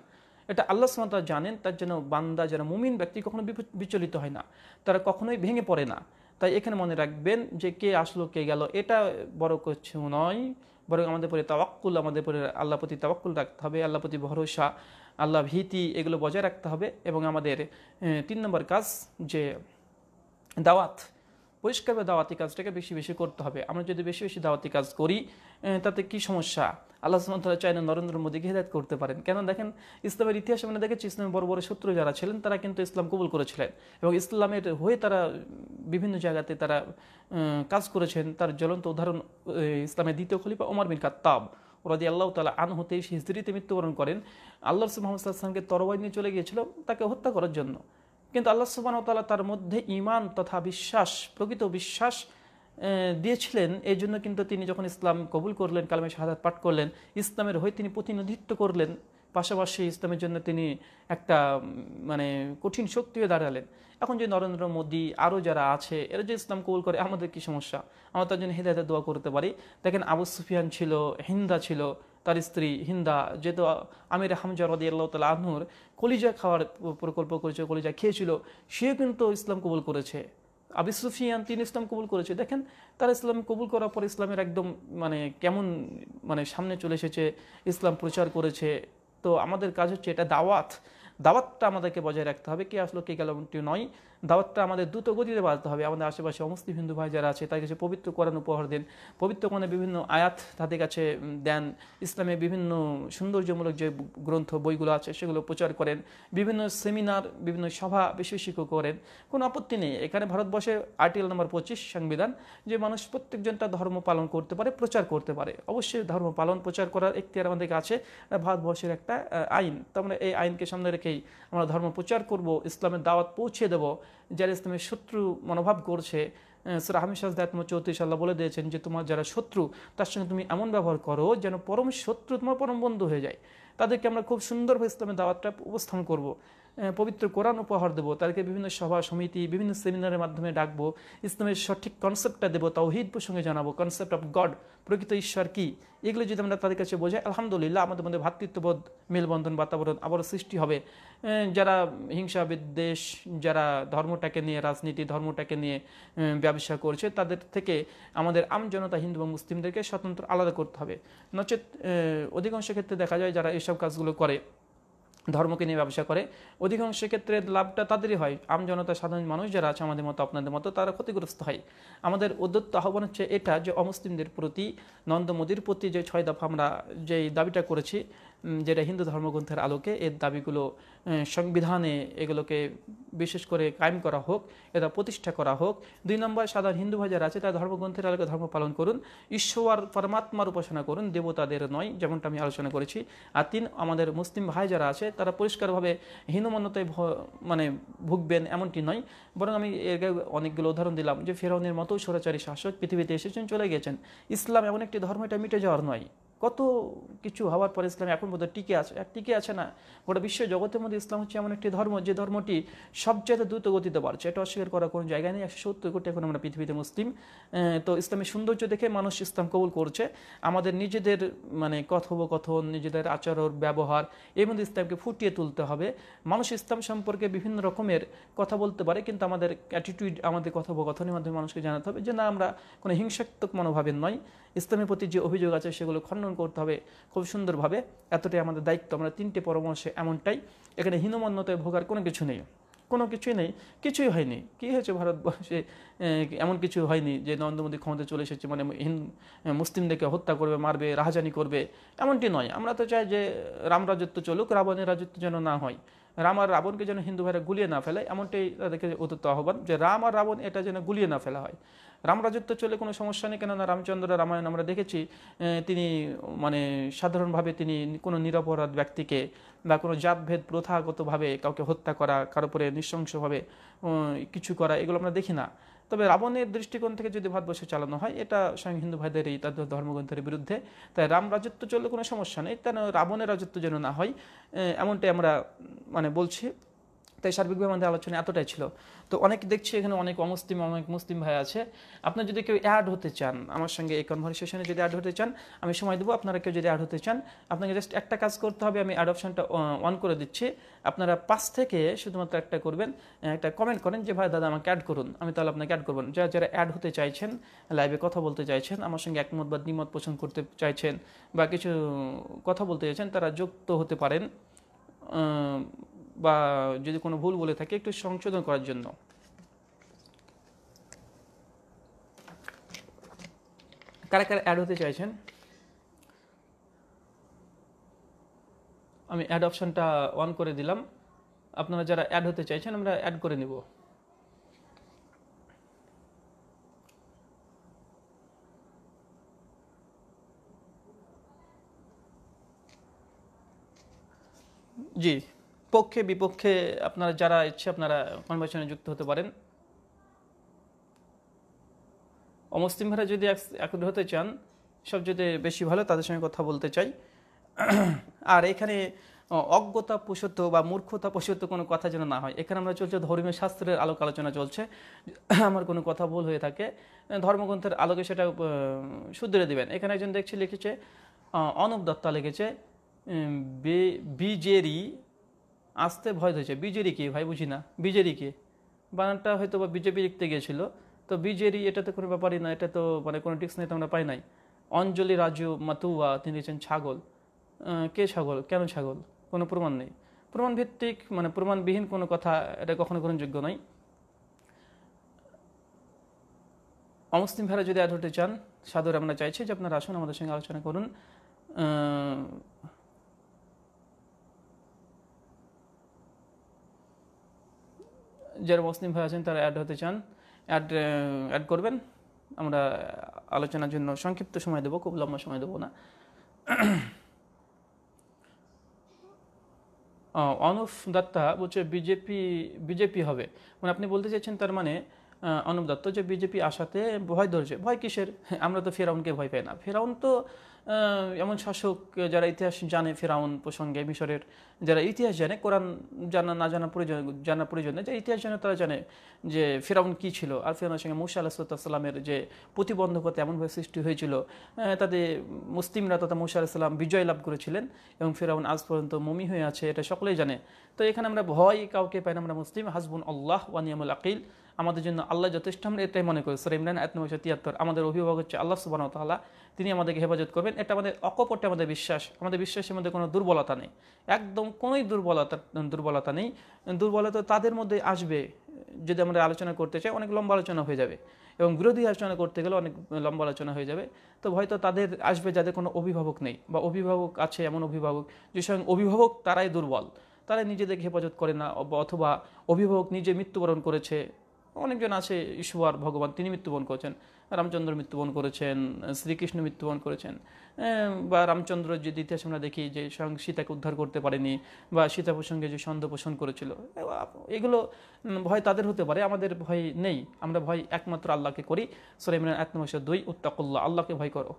এটা আল্লাহ সুমতা জানেন তার জন্য বান্দা যারা মুমিন ব্যক্তি কখনো বিচলিত হয় না তারা কখনোই ভেঙে পড়ে না তাই এখানে মনে রাখবেন যে কে আসলো কে গেল এটা বড় কিছু নয় বরং আমাদের পরে তাওয়াক্কুল আমাদের পরে আল্লাহ প্রতি তাওয়াক্কুল রাখতে হবে আল্লাহ প্রতি ভরসা আল্লাহ ভীতি এগুলো বজায় রাখতে হবে এবং আমাদের তিন নম্বর কাজ যে দাওয়াত পরিষ্কারভাবে দাওয়াতি কাজটাকে বেশি বেশি করতে হবে আমরা যদি বেশি বেশি দাওয়াতি কাজ করি তাতে কি সমস্যা আল্লাহ সুমতলা চাইনা নরেন্দ্র মোদীকে হেদায়ত করতে পারেন কেন দেখেন ইসলামের ইতিহাসে মানে দেখেছি ইসলামের বড় বড় শত্রু যারা ছিলেন তারা কিন্তু ইসলাম কবুল করেছিলেন এবং ইসলামের হয়ে তারা বিভিন্ন জায়গাতে তারা কাজ করেছেন তার জ্বলন্ত উদাহরণ ইসলামের দ্বিতীয় খলিফা ওমর বিন কাত্তাব রাজি আল্লাহ তালা আনহতে তেইশ হিজড়িতে মৃত্যুবরণ করেন আল্লাহ রসুল মোহাম্মদ তরবাই নিয়ে চলে গিয়েছিল তাকে হত্যা করার জন্য কিন্তু আল্লাহ সুবাহ তালা তার মধ্যে ইমান তথা বিশ্বাস প্রকৃত বিশ্বাস দিয়েছিলেন এই জন্য কিন্তু তিনি যখন ইসলাম কবুল করলেন কালামে শাহাদ পাঠ করলেন ইসলামের হয়ে তিনি প্রতিনিধিত্ব করলেন পাশাপাশি ইসলামের জন্য তিনি একটা মানে কঠিন শক্তিও দাঁড়ালেন এখন যে নরেন্দ্র মোদী আরও যারা আছে এরা যে ইসলাম কবুল করে আমাদের কি সমস্যা আমরা তার জন্য হেদায়তের দোয়া করতে পারি দেখেন আবু সুফিয়ান ছিল হিন্দা ছিল তার স্ত্রী হিন্দা যেহেতু আমির হামজা রদি আল্লাহ তাল আহনুর কলিজা খাওয়ার প্রকল্প করেছে কলিজা খেয়েছিল সেও কিন্তু ইসলাম কবুল করেছে আবি সুফিয়ান তিনি ইসলাম কবুল করেছে দেখেন তার ইসলাম কবুল করার পর ইসলামের একদম মানে কেমন মানে সামনে চলে এসেছে ইসলাম প্রচার করেছে তো আমাদের কাজ হচ্ছে এটা দাওয়াত দাওয়াতটা আমাদেরকে বজায় রাখতে হবে কে আসলো কে গেল নয় দাওয়াতটা আমাদের দ্রুত গতিতে বাজতে হবে আমাদের আশেপাশে অমুসলিম হিন্দু ভাই যারা আছে তাদের কাছে পবিত্র কোরআন উপহার দেন পবিত্র কোরআনে বিভিন্ন আয়াত তাদের কাছে দেন ইসলামের বিভিন্ন সৌন্দর্যমূলক যে গ্রন্থ বইগুলো আছে সেগুলো প্রচার করেন বিভিন্ন সেমিনার বিভিন্ন সভা বিশেষজ্ঞ করেন কোনো আপত্তি নেই এখানে ভারতবর্ষের আর্টিকেল নম্বর পঁচিশ সংবিধান যে মানুষ প্রত্যেকজন তার ধর্ম পালন করতে পারে প্রচার করতে পারে অবশ্যই ধর্ম পালন প্রচার করার আর আমাদের কাছে ভারতবর্ষের একটা আইন তো আমরা এই আইনকে সামনে রেখেই আমরা ধর্ম প্রচার করব ইসলামের দাওয়াত পৌঁছে দেবো যারা ইসলামের শত্রু মনোভাব করছে সুর আহমেদ সাজদা তোমার চৌত্রিশ আল্লাহ বলে দিয়েছেন যে তোমার যারা শত্রু তার সঙ্গে তুমি এমন ব্যবহার করো যেন পরম শত্রু তোমার পরম বন্ধু হয়ে যায় তাদেরকে আমরা খুব সুন্দরভাবে ইসলামের দাওয়াতটা উপস্থান করব পবিত্র কোরআন উপহার দেবো তাদেরকে বিভিন্ন সভা সমিতি বিভিন্ন সেমিনারের মাধ্যমে ডাকবো ইসলামের সঠিক কনসেপ্টটা দেবো তাও হিদ প্রসঙ্গে জানাবো কনসেপ্ট অফ গড প্রকৃত ঈশ্বর কী এগুলো যদি আমরা তাদের কাছে বোঝাই আলহামদুলিল্লাহ আমাদের মধ্যে ভাতৃত্ববোধ মেলবন্ধন বাতাবরণ আবারও সৃষ্টি হবে যারা হিংসা বিদ্বেষ যারা ধর্মটাকে নিয়ে রাজনীতি ধর্মটাকে নিয়ে ব্যবসা করছে তাদের থেকে আমাদের আমজনতা হিন্দু বা মুসলিমদেরকে স্বতন্ত্র আলাদা করতে হবে নচেত অধিকাংশ ক্ষেত্রে দেখা যায় যারা এসব কাজগুলো করে ধর্মকে নিয়ে ব্যবসা করে অধিকাংশ ক্ষেত্রে লাভটা তাদেরই হয় আমজনতা সাধারণ মানুষ যারা আছে আমাদের মতো আপনাদের মতো তারা ক্ষতিগ্রস্ত হয় আমাদের উদ্যত্ত আহ্বান হচ্ছে এটা যে অমুসলিমদের প্রতি নন্দ মোদীর প্রতি যে ছয় দফা আমরা যেই দাবিটা করেছি যেটা হিন্দু ধর্মগ্রন্থের আলোকে এর দাবিগুলো সংবিধানে এগুলোকে বিশেষ করে কায়েম করা হোক এটা প্রতিষ্ঠা করা হোক দুই নম্বর সাধারণ হিন্দু ভাই যারা আছে তারা ধর্মগ্রন্থের আলোকে ধর্ম পালন করুন ঈশ্বর পরমাত্মার উপাসনা করুন দেবতাদের নয় যেমনটা আমি আলোচনা করেছি আর তিন আমাদের মুসলিম ভাই যারা আছে তারা পরিষ্কারভাবে হিন্দুমান্যতায় মানে ভুগবেন এমনটি নয় বরং আমি এর অনেকগুলো উদাহরণ দিলাম যে ফেরাউনের মতো সরাচারী শাসক পৃথিবীতে এসেছেন চলে গেছেন ইসলাম এমন একটি ধর্ম এটা মিটে যাওয়ার নয় কত কিছু হওয়ার পরে ইসলাম এখন পর্যন্ত টিকে আছে আর টিকে আছে না গোটা বিশ্ব জগতের মধ্যে ইসলাম হচ্ছে এমন একটি ধর্ম যে ধর্মটি সবচেয়ে দ্রুত গতিতে বাড়ছে এটা অস্বীকার করার কোনো জায়গা নেই একশো সত্তর কোটি এখন আমরা পৃথিবীতে মুসলিম তো ইসলামের সৌন্দর্য দেখে মানুষ ইসলাম কবুল করছে আমাদের নিজেদের মানে কথোপকথন নিজেদের আচরণ ব্যবহার এর মধ্যে ইসলামকে ফুটিয়ে তুলতে হবে মানুষ ইসলাম সম্পর্কে বিভিন্ন রকমের কথা বলতে পারে কিন্তু আমাদের অ্যাটিটিউড আমাদের কথোপকথনের মাধ্যমে মানুষকে জানাতে হবে যে না আমরা কোনো হিংসাত্মক মনোভাবের নয় ইসলামের প্রতি যে অভিযোগ আছে সেগুলো খণ্ডন করতে হবে খুব সুন্দরভাবে এতটাই আমাদের দায়িত্ব আমরা তিনটে পরামর্শে এমনটাই এখানে হীনমন্যতায় ভোগার কোনো কিছু নেই কোনো কিছুই নেই কিছুই হয়নি কী হয়েছে ভারতবর্ষে এমন কিছু হয়নি যে নরেন্দ্র মোদী ক্ষমতা চলে এসেছে মানে মুসলিমদেরকে হত্যা করবে মারবে রাহাজানি করবে এমনটি নয় আমরা তো চাই যে রাম রাজত্ব চলুক রাবণের রাজত্ব যেন না হয় রাম আর রাবণকে যেন হিন্দু ভাইরা গুলিয়ে না ফেলে এমনটাই তাদেরকে অত্যন্ত আহ্বান যে রাম আর রাবণ এটা যেন গুলিয়ে না ফেলা হয় রামরাজত্ব চলে কোনো সমস্যা নেই কেননা রামচন্দ্র রামায়ণ আমরা দেখেছি তিনি মানে সাধারণভাবে তিনি কোনো নিরপরাধ ব্যক্তিকে বা কোনো জাতভেদ প্রথাগতভাবে কাউকে হত্যা করা কারো উপরে নৃশংসভাবে কিছু করা এগুলো আমরা দেখি না তবে রাবণের দৃষ্টিকোণ থেকে যদি ভারতবর্ষে চালানো হয় এটা স্বয়ং হিন্দু ভাইদেরই তাদের ধর্মগ্রন্থের বিরুদ্ধে তাই রাম রাজত্ব চললে কোনো সমস্যা নেই কেন রাবণের রাজত্ব যেন না হয় এমনটাই আমরা মানে বলছি তাই সার্বিকভাবে আমাদের আলোচনা এতটাই ছিল তো অনেক দেখছি এখানে অনেক অমুসলিম অনেক মুসলিম ভাই আছে আপনার যদি কেউ অ্যাড হতে চান আমার সঙ্গে এই কনভারসেশনে যদি অ্যাড হতে চান আমি সময় দেবো আপনারা কেউ যদি অ্যাড হতে চান আপনাকে জাস্ট একটা কাজ করতে হবে আমি অ্যাড অপশানটা অন করে দিচ্ছি আপনারা পাঁচ থেকে শুধুমাত্র একটা করবেন একটা কমেন্ট করেন যে ভাই দাদা আমাকে অ্যাড করুন আমি তাহলে আপনাকে অ্যাড করবেন যারা যারা অ্যাড হতে চাইছেন লাইভে কথা বলতে চাইছেন আমার সঙ্গে একমত বা দ্বিমত পোষণ করতে চাইছেন বা কিছু কথা বলতে চাইছেন তারা যুক্ত হতে পারেন বা যদি কোনো ভুল বলে থাকে একটু সংশোধন করার জন্য কারা কারা অ্যাড হতে চাইছেন আমি অ্যাড অপশানটা অন করে দিলাম আপনারা যারা অ্যাড হতে চাইছেন আমরা অ্যাড করে নিব জি পক্ষে বিপক্ষে আপনারা যারা ইচ্ছে আপনারা কনভারসেশনে যুক্ত হতে পারেন অমুসলিম ভাইরা যদি একত্র হতে চান সব যদি বেশি ভালো তাদের সঙ্গে কথা বলতে চাই আর এখানে অজ্ঞতা পোষত বা মূর্খতা পোষত্ব কোনো কথা যেন না হয় এখানে আমরা চলছে ধর্মীয় শাস্ত্রের আলোক আলোচনা চলছে আমার কোনো কথা ভুল হয়ে থাকে ধর্মগ্রন্থের আলোকে সেটা শুধরে দেবেন এখানে একজন দেখছি লিখেছে অনুপ দত্তা লিখেছে বিজেরি আসতে ভয় ধরেছে বিজেডি কে ভাই বুঝি না বিজেডি কে বানানটা হয়তো বা বিজেপি লিখতে গিয়েছিল তো বিজেডি এটা তো কোনো ব্যাপারই না এটা তো মানে কোনো টিক্স নেই তো আমরা পাই নাই অঞ্জলি রাজু মাতুয়া তিনি লিখেছেন ছাগল কে ছাগল কেন ছাগল কোনো প্রমাণ নেই প্রমাণ ভিত্তিক মানে প্রমাণবিহীন কোনো কথা এটা কখনো গ্রহণযোগ্য নয় অমুসলিম ভাইরা যদি অ্যাড হতে চান সাদর আমরা চাইছি যে আপনারা আসুন আমাদের সঙ্গে আলোচনা করুন যারা মুসলিম ভাই আছেন তারা অ্যাড হতে চান অ্যাড অ্যাড করবেন আমরা আলোচনার জন্য সংক্ষিপ্ত সময় দেবো খুব লম্বা সময় দেবো না অনুপ দত্তা বলছে বিজেপি বিজেপি হবে মানে আপনি বলতে চাইছেন তার মানে অনুপ দত্ত যে বিজেপি আসাতে ভয় ধরছে ভয় কিসের আমরা তো ফেরাউনকে ভয় পাই না ফেরাউন তো এমন শাসক যারা ইতিহাস জানে ফেরাউন প্রসঙ্গে মিশরের যারা ইতিহাস জানে কোরআন জানা না জানা প্রয়োজন জানা প্রয়োজন যে ইতিহাস জানে তারা জানে যে ফেরাউন কী ছিল আর ফেরাউনের সঙ্গে মুসা আলাহিসাল্লামের যে প্রতিবন্ধকতা এমনভাবে সৃষ্টি হয়েছিল তাতে মুসলিমরা তথা মুসা আলাহিসাল্লাম বিজয় লাভ করেছিলেন এবং ফেরাউন আজ পর্যন্ত মমি হয়ে আছে এটা সকলেই জানে তো এখানে আমরা ভয় কাউকে পাই না আমরা মুসলিম হাসবুন আল্লাহ ওয়ানিয়ামুল আকিল আমাদের জন্য আল্লাহ যথেষ্ট আমরা এটাই মনে করি সরে ইমরান আয়াত নম্বর তিয়াত্তর আমাদের অভিভাবক হচ্ছে আল্লাহ সুবান তাল্লাহ তিনি আমাদেরকে হেফাজত করবেন এটা আমাদের অকপটে আমাদের বিশ্বাস আমাদের বিশ্বাসের মধ্যে কোনো দুর্বলতা নেই একদম কোনোই দুর্বলতা দুর্বলতা নেই দুর্বলতা তাদের মধ্যে আসবে যদি আমরা আলোচনা করতে চাই অনেক লম্বা আলোচনা হয়ে যাবে এবং বিরোধী আলোচনা করতে গেলে অনেক লম্বা আলোচনা হয়ে যাবে তো হয়তো তাদের আসবে যাদের কোনো অভিভাবক নেই বা অভিভাবক আছে এমন অভিভাবক যে স্বয়ং অভিভাবক তারাই দুর্বল তারা নিজেদেরকে হেফাজত করে না অথবা অভিভাবক নিজে মৃত্যুবরণ করেছে অনেকজন আছে ঈশ্বর ভগবান তিনি মৃত্যুবরণ করেছেন রামচন্দ্র মৃত্যুবরণ করেছেন শ্রীকৃষ্ণ মৃত্যুবরণ করেছেন বা রামচন্দ্র যদি ইতিহাস আমরা দেখি যে স্বয়ং সীতাকে উদ্ধার করতে পারেনি বা সীতা প্রসঙ্গে যে সন্দেহ পোষণ করেছিল এগুলো ভয় তাদের হতে পারে আমাদের ভয় নেই আমরা ভয় একমাত্র আল্লাহকে করি সরাইমিন এক নম্বর দুই উত্তাকুল্লাহ আল্লাহকে ভয় করো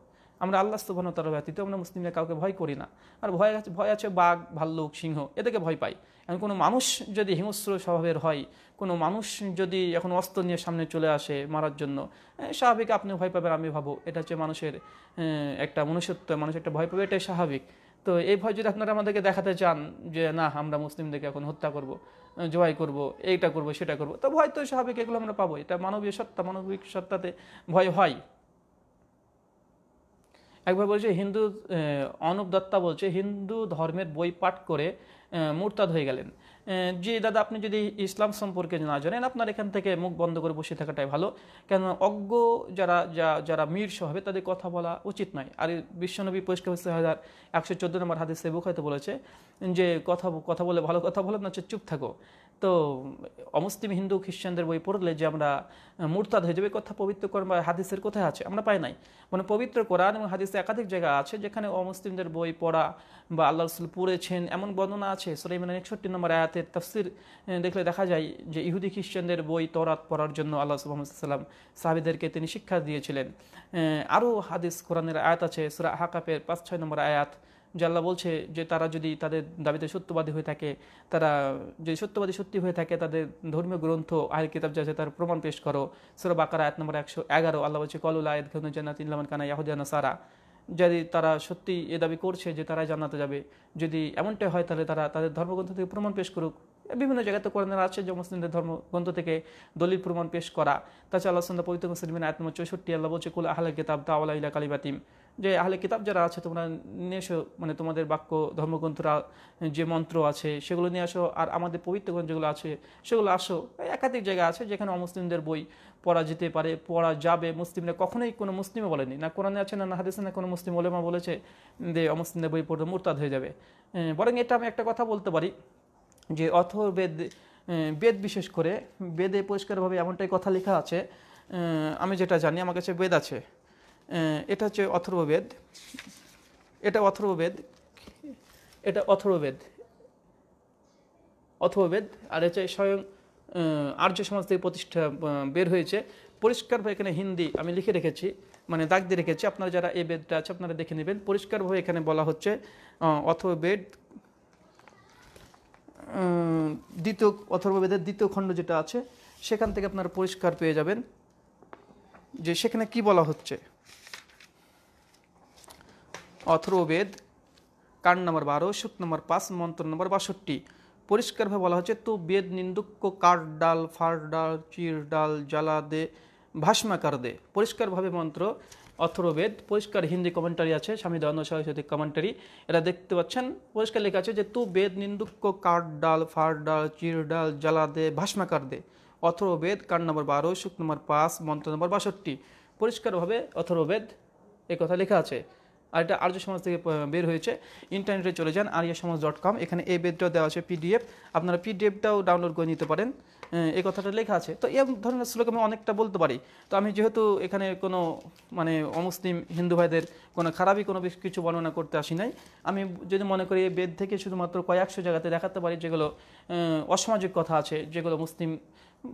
আমরা আল্লাহ তার ব্যতীত আমরা মুসলিমরা কাউকে ভয় করি না আর ভয় আছে ভয় আছে বাঘ ভাল্লুক সিংহ এদেরকে ভয় পাই এখন কোনো মানুষ যদি হিংস্র স্বভাবের হয় কোনো মানুষ যদি এখন অস্ত্র নিয়ে সামনে চলে আসে মারার জন্য হ্যাঁ, স্বাভাবিক আপনি ভয় পাবেন আমি ভাবো এটা হচ্ছে মানুষের হ্যাঁ, একটা মনুষ্যত্ব মানুষ একটা ভয় পাবে এটাই স্বাভাবিক তো এই ভয় যদি আপনারা আমাদেরকে দেখাতে চান যে না আমরা মুসলিমদেরকে এখন হত্যা করব জয় করব এইটা করব সেটা করব তো ভয় তো স্বাভাবিক এগুলো আমরা পাবো এটা মানবীয় সত্তা মানবিক সত্তাতে ভয় হয় একবার বলছে হিন্দু অনুপ দত্তা বলছে হিন্দু ধর্মের বই পাঠ করে মোরতাদ হয়ে গেলেন যে দাদা আপনি যদি ইসলাম সম্পর্কে না জানেন আপনার এখান থেকে মুখ বন্ধ করে বসে থাকাটাই ভালো কেন অজ্ঞ যারা যা যারা মীর হবে তাদের কথা বলা উচিত নয় আর বিশ্বনবী পরিষ্কার হচ্ছে হাজার একশো চোদ্দো নম্বর হাতে সেবুক হয়তো বলেছে যে কথা কথা বলে ভালো কথা বলে না চুপ থাকো তো অমুসলিম হিন্দু খ্রিস্টানদের বই পড়লে যে আমরা মূর্তাদ হয়ে যাবে কথা পবিত্র করেন বা হাদিসের কোথায় আছে আমরা পাই নাই মানে পবিত্র কোরআন এবং হাদিসে একাধিক জায়গা আছে যেখানে অমুসলিমদের বই পড়া বা আল্লাহ রসুল পড়েছেন এমন বর্ণনা আছে আছে সুলাইমানের একষট্টি নম্বর আয়াতের তফসির দেখলে দেখা যায় যে ইহুদি খ্রিস্টানদের বই তরাত পড়ার জন্য আল্লাহ সুবাহসাল্লাম সাহাবিদেরকে তিনি শিক্ষা দিয়েছিলেন আরও হাদিস কোরআনের আয়াত আছে সুরা হাকাপের পাঁচ ছয় নম্বর আয়াত জাল্লা বলছে যে তারা যদি তাদের দাবিতে সত্যবাদী হয়ে থাকে তারা যদি সত্যবাদী সত্যি হয়ে থাকে তাদের ধর্মীয় গ্রন্থ আহের কিতাব যা আছে তার প্রমাণ পেশ করো সুরা বাকার আয়াত নম্বর একশো এগারো আল্লাহ বলছে কলুল আয়াত ঘন জান্নাত ইল্লামান কানা ইয়াহুদিয়ানা সারা যদি তারা সত্যি এ দাবি করছে যে তারাই জান্নাতে যাবে যদি এমনটাই হয় তাহলে তারা তাদের ধর্মগ্রন্থ থেকে প্রমাণ পেশ করুক বিভিন্ন জায়গাতে কোরআনের আছে যে মুসলিমদের ধর্মগ্রন্থ থেকে দলিল প্রমাণ পেশ করা তাছাড়া আল্লাহ সন্ধ্যা পবিত্র মুসলিমিন আয়তম চৌষট্টি আল্লাহ বলছে কুল আহলা কিতাব দাওয়ালা কালিবাতিম যে আহলে কিতাব যারা আছে তোমরা নিয়ে এসো মানে তোমাদের বাক্য ধর্মগ্রন্থরা যে মন্ত্র আছে সেগুলো নিয়ে আসো আর আমাদের পবিত্র গ্রন্থ যেগুলো আছে সেগুলো আসো একাধিক জায়গা আছে যেখানে অমুসলিমদের বই পড়া যেতে পারে পড়া যাবে মুসলিমরা কখনোই কোনো মুসলিমও বলেনি না কোরআনে আছে না হাদিস না কোনো মুসলিম ওলেমা বলেছে যে অমুসলিমদের বই পড়তে মোরতাদ হয়ে যাবে বরং এটা আমি একটা কথা বলতে পারি যে বেদ বেদ বিশেষ করে বেদে পরিষ্কারভাবে এমনটাই কথা লেখা আছে আমি যেটা জানি আমার কাছে বেদ আছে এটা হচ্ছে অথর্ববেদ এটা অথর্ববেদ এটা অথর্ববেদ অথর্ববেদ আর হচ্ছে স্বয়ং আর্য সমাজ থেকে প্রতিষ্ঠা বের হয়েছে পরিষ্কারভাবে এখানে হিন্দি আমি লিখে রেখেছি মানে দাগ দিয়ে রেখেছি আপনারা যারা এই বেদটা আছে আপনারা দেখে নেবেন পরিষ্কারভাবে এখানে বলা হচ্ছে অথর্ববেদ দ্বিতীয় অথর্ববেদের দ্বিতীয় খণ্ড যেটা আছে সেখান থেকে আপনারা পরিষ্কার পেয়ে যাবেন যে সেখানে কি বলা হচ্ছে অথর্বেদ কাণ্ড নম্বর বারো সূত নম্বর পাঁচ মন্ত্র নম্বর বাষট্টি পরিষ্কারভাবে বলা হচ্ছে তো বেদ নিন্দুক্য কাঠ ডাল ফার ডাল চির ডাল জ্বালা দে ভাস্মাকার দে পরিষ্কারভাবে মন্ত্র অথর্বেদ পরিষ্কার হিন্দি কমেন্টারি আছে স্বামী দয়ানন্দ সরস্বতী কমেন্টারি এরা দেখতে পাচ্ছেন পরিষ্কার লেখা আছে যে তু বেদ নিন্দুক্য কাঠ ডাল ফার ডাল চির ডাল জ্বালা দে ভাস্মাকার দে অথর্বেদ কার নম্বর বারো শুক নম্বর পাঁচ মন্ত্র নম্বর বাষট্টি পরিষ্কারভাবে অথর্বেদ কথা লেখা আছে আর এটা আর্য সমাজ থেকে বের হয়েছে ইন্টারনেটে চলে যান আরিয়া সমাজ ডট কম এখানে এই বেদটাও দেওয়া আছে পিডিএফ আপনারা পিডিএফটাও ডাউনলোড করে নিতে পারেন এই কথাটা লেখা আছে তো এরকম ধরনের শ্লোক আমি অনেকটা বলতে পারি তো আমি যেহেতু এখানে কোনো মানে অমুসলিম হিন্দু ভাইদের কোনো খারাপই কোনো কিছু বর্ণনা করতে আসি নাই আমি যদি মনে করি এই বেদ থেকে শুধুমাত্র কয়েকশো জায়গাতে দেখাতে পারি যেগুলো অসামাজিক কথা আছে যেগুলো মুসলিম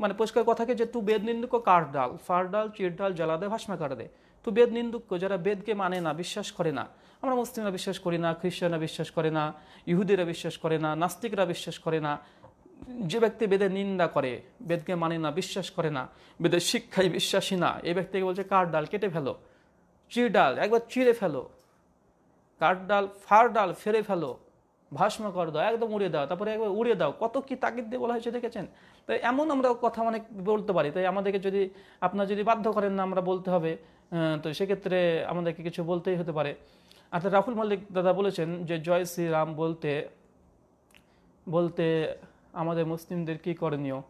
মানে পরিষ্কার কথাকে যে তু বেদ নিন্দুক কার ডাল ফার ডাল চির ডাল জ্বালা দে ভাসমা কাটা দেয় তো বেদ নিন্দুক্য যারা বেদকে মানে না বিশ্বাস করে না আমরা মুসলিমরা বিশ্বাস করি না খ্রিস্টানরা বিশ্বাস করে না ইহুদিরা বিশ্বাস করে না নাস্তিকরা বিশ্বাস করে না যে ব্যক্তি বেদের নিন্দা করে বেদকে মানে না বিশ্বাস করে না বেদের শিক্ষায় বিশ্বাসী না এই ব্যক্তিকে বলছে কার ডাল কেটে ফেলো চির ডাল একবার চিড়ে ফেলো কাঠ ডাল ফার ডাল ফেরে ফেলো ভাস্ম কর দাও একদম উড়িয়ে দাও তারপরে একবার উড়িয়ে দাও কত কি তাকিদ দিয়ে বলা হয়েছে দেখেছেন তাই এমন আমরা কথা অনেক মানে বলতে পারি তাই আমাদেরকে যদি আপনার যদি বাধ্য করেন না আমরা বলতে হবে তো সেক্ষেত্রে আমাদেরকে কিছু বলতেই হতে পারে অর্থাৎ আচ্ছা, রাহুল মল্লিক দাদা বলেছেন যে জয় শ্রীরাম বলতে বলতে আমাদের মুসলিমদের কী করণীয়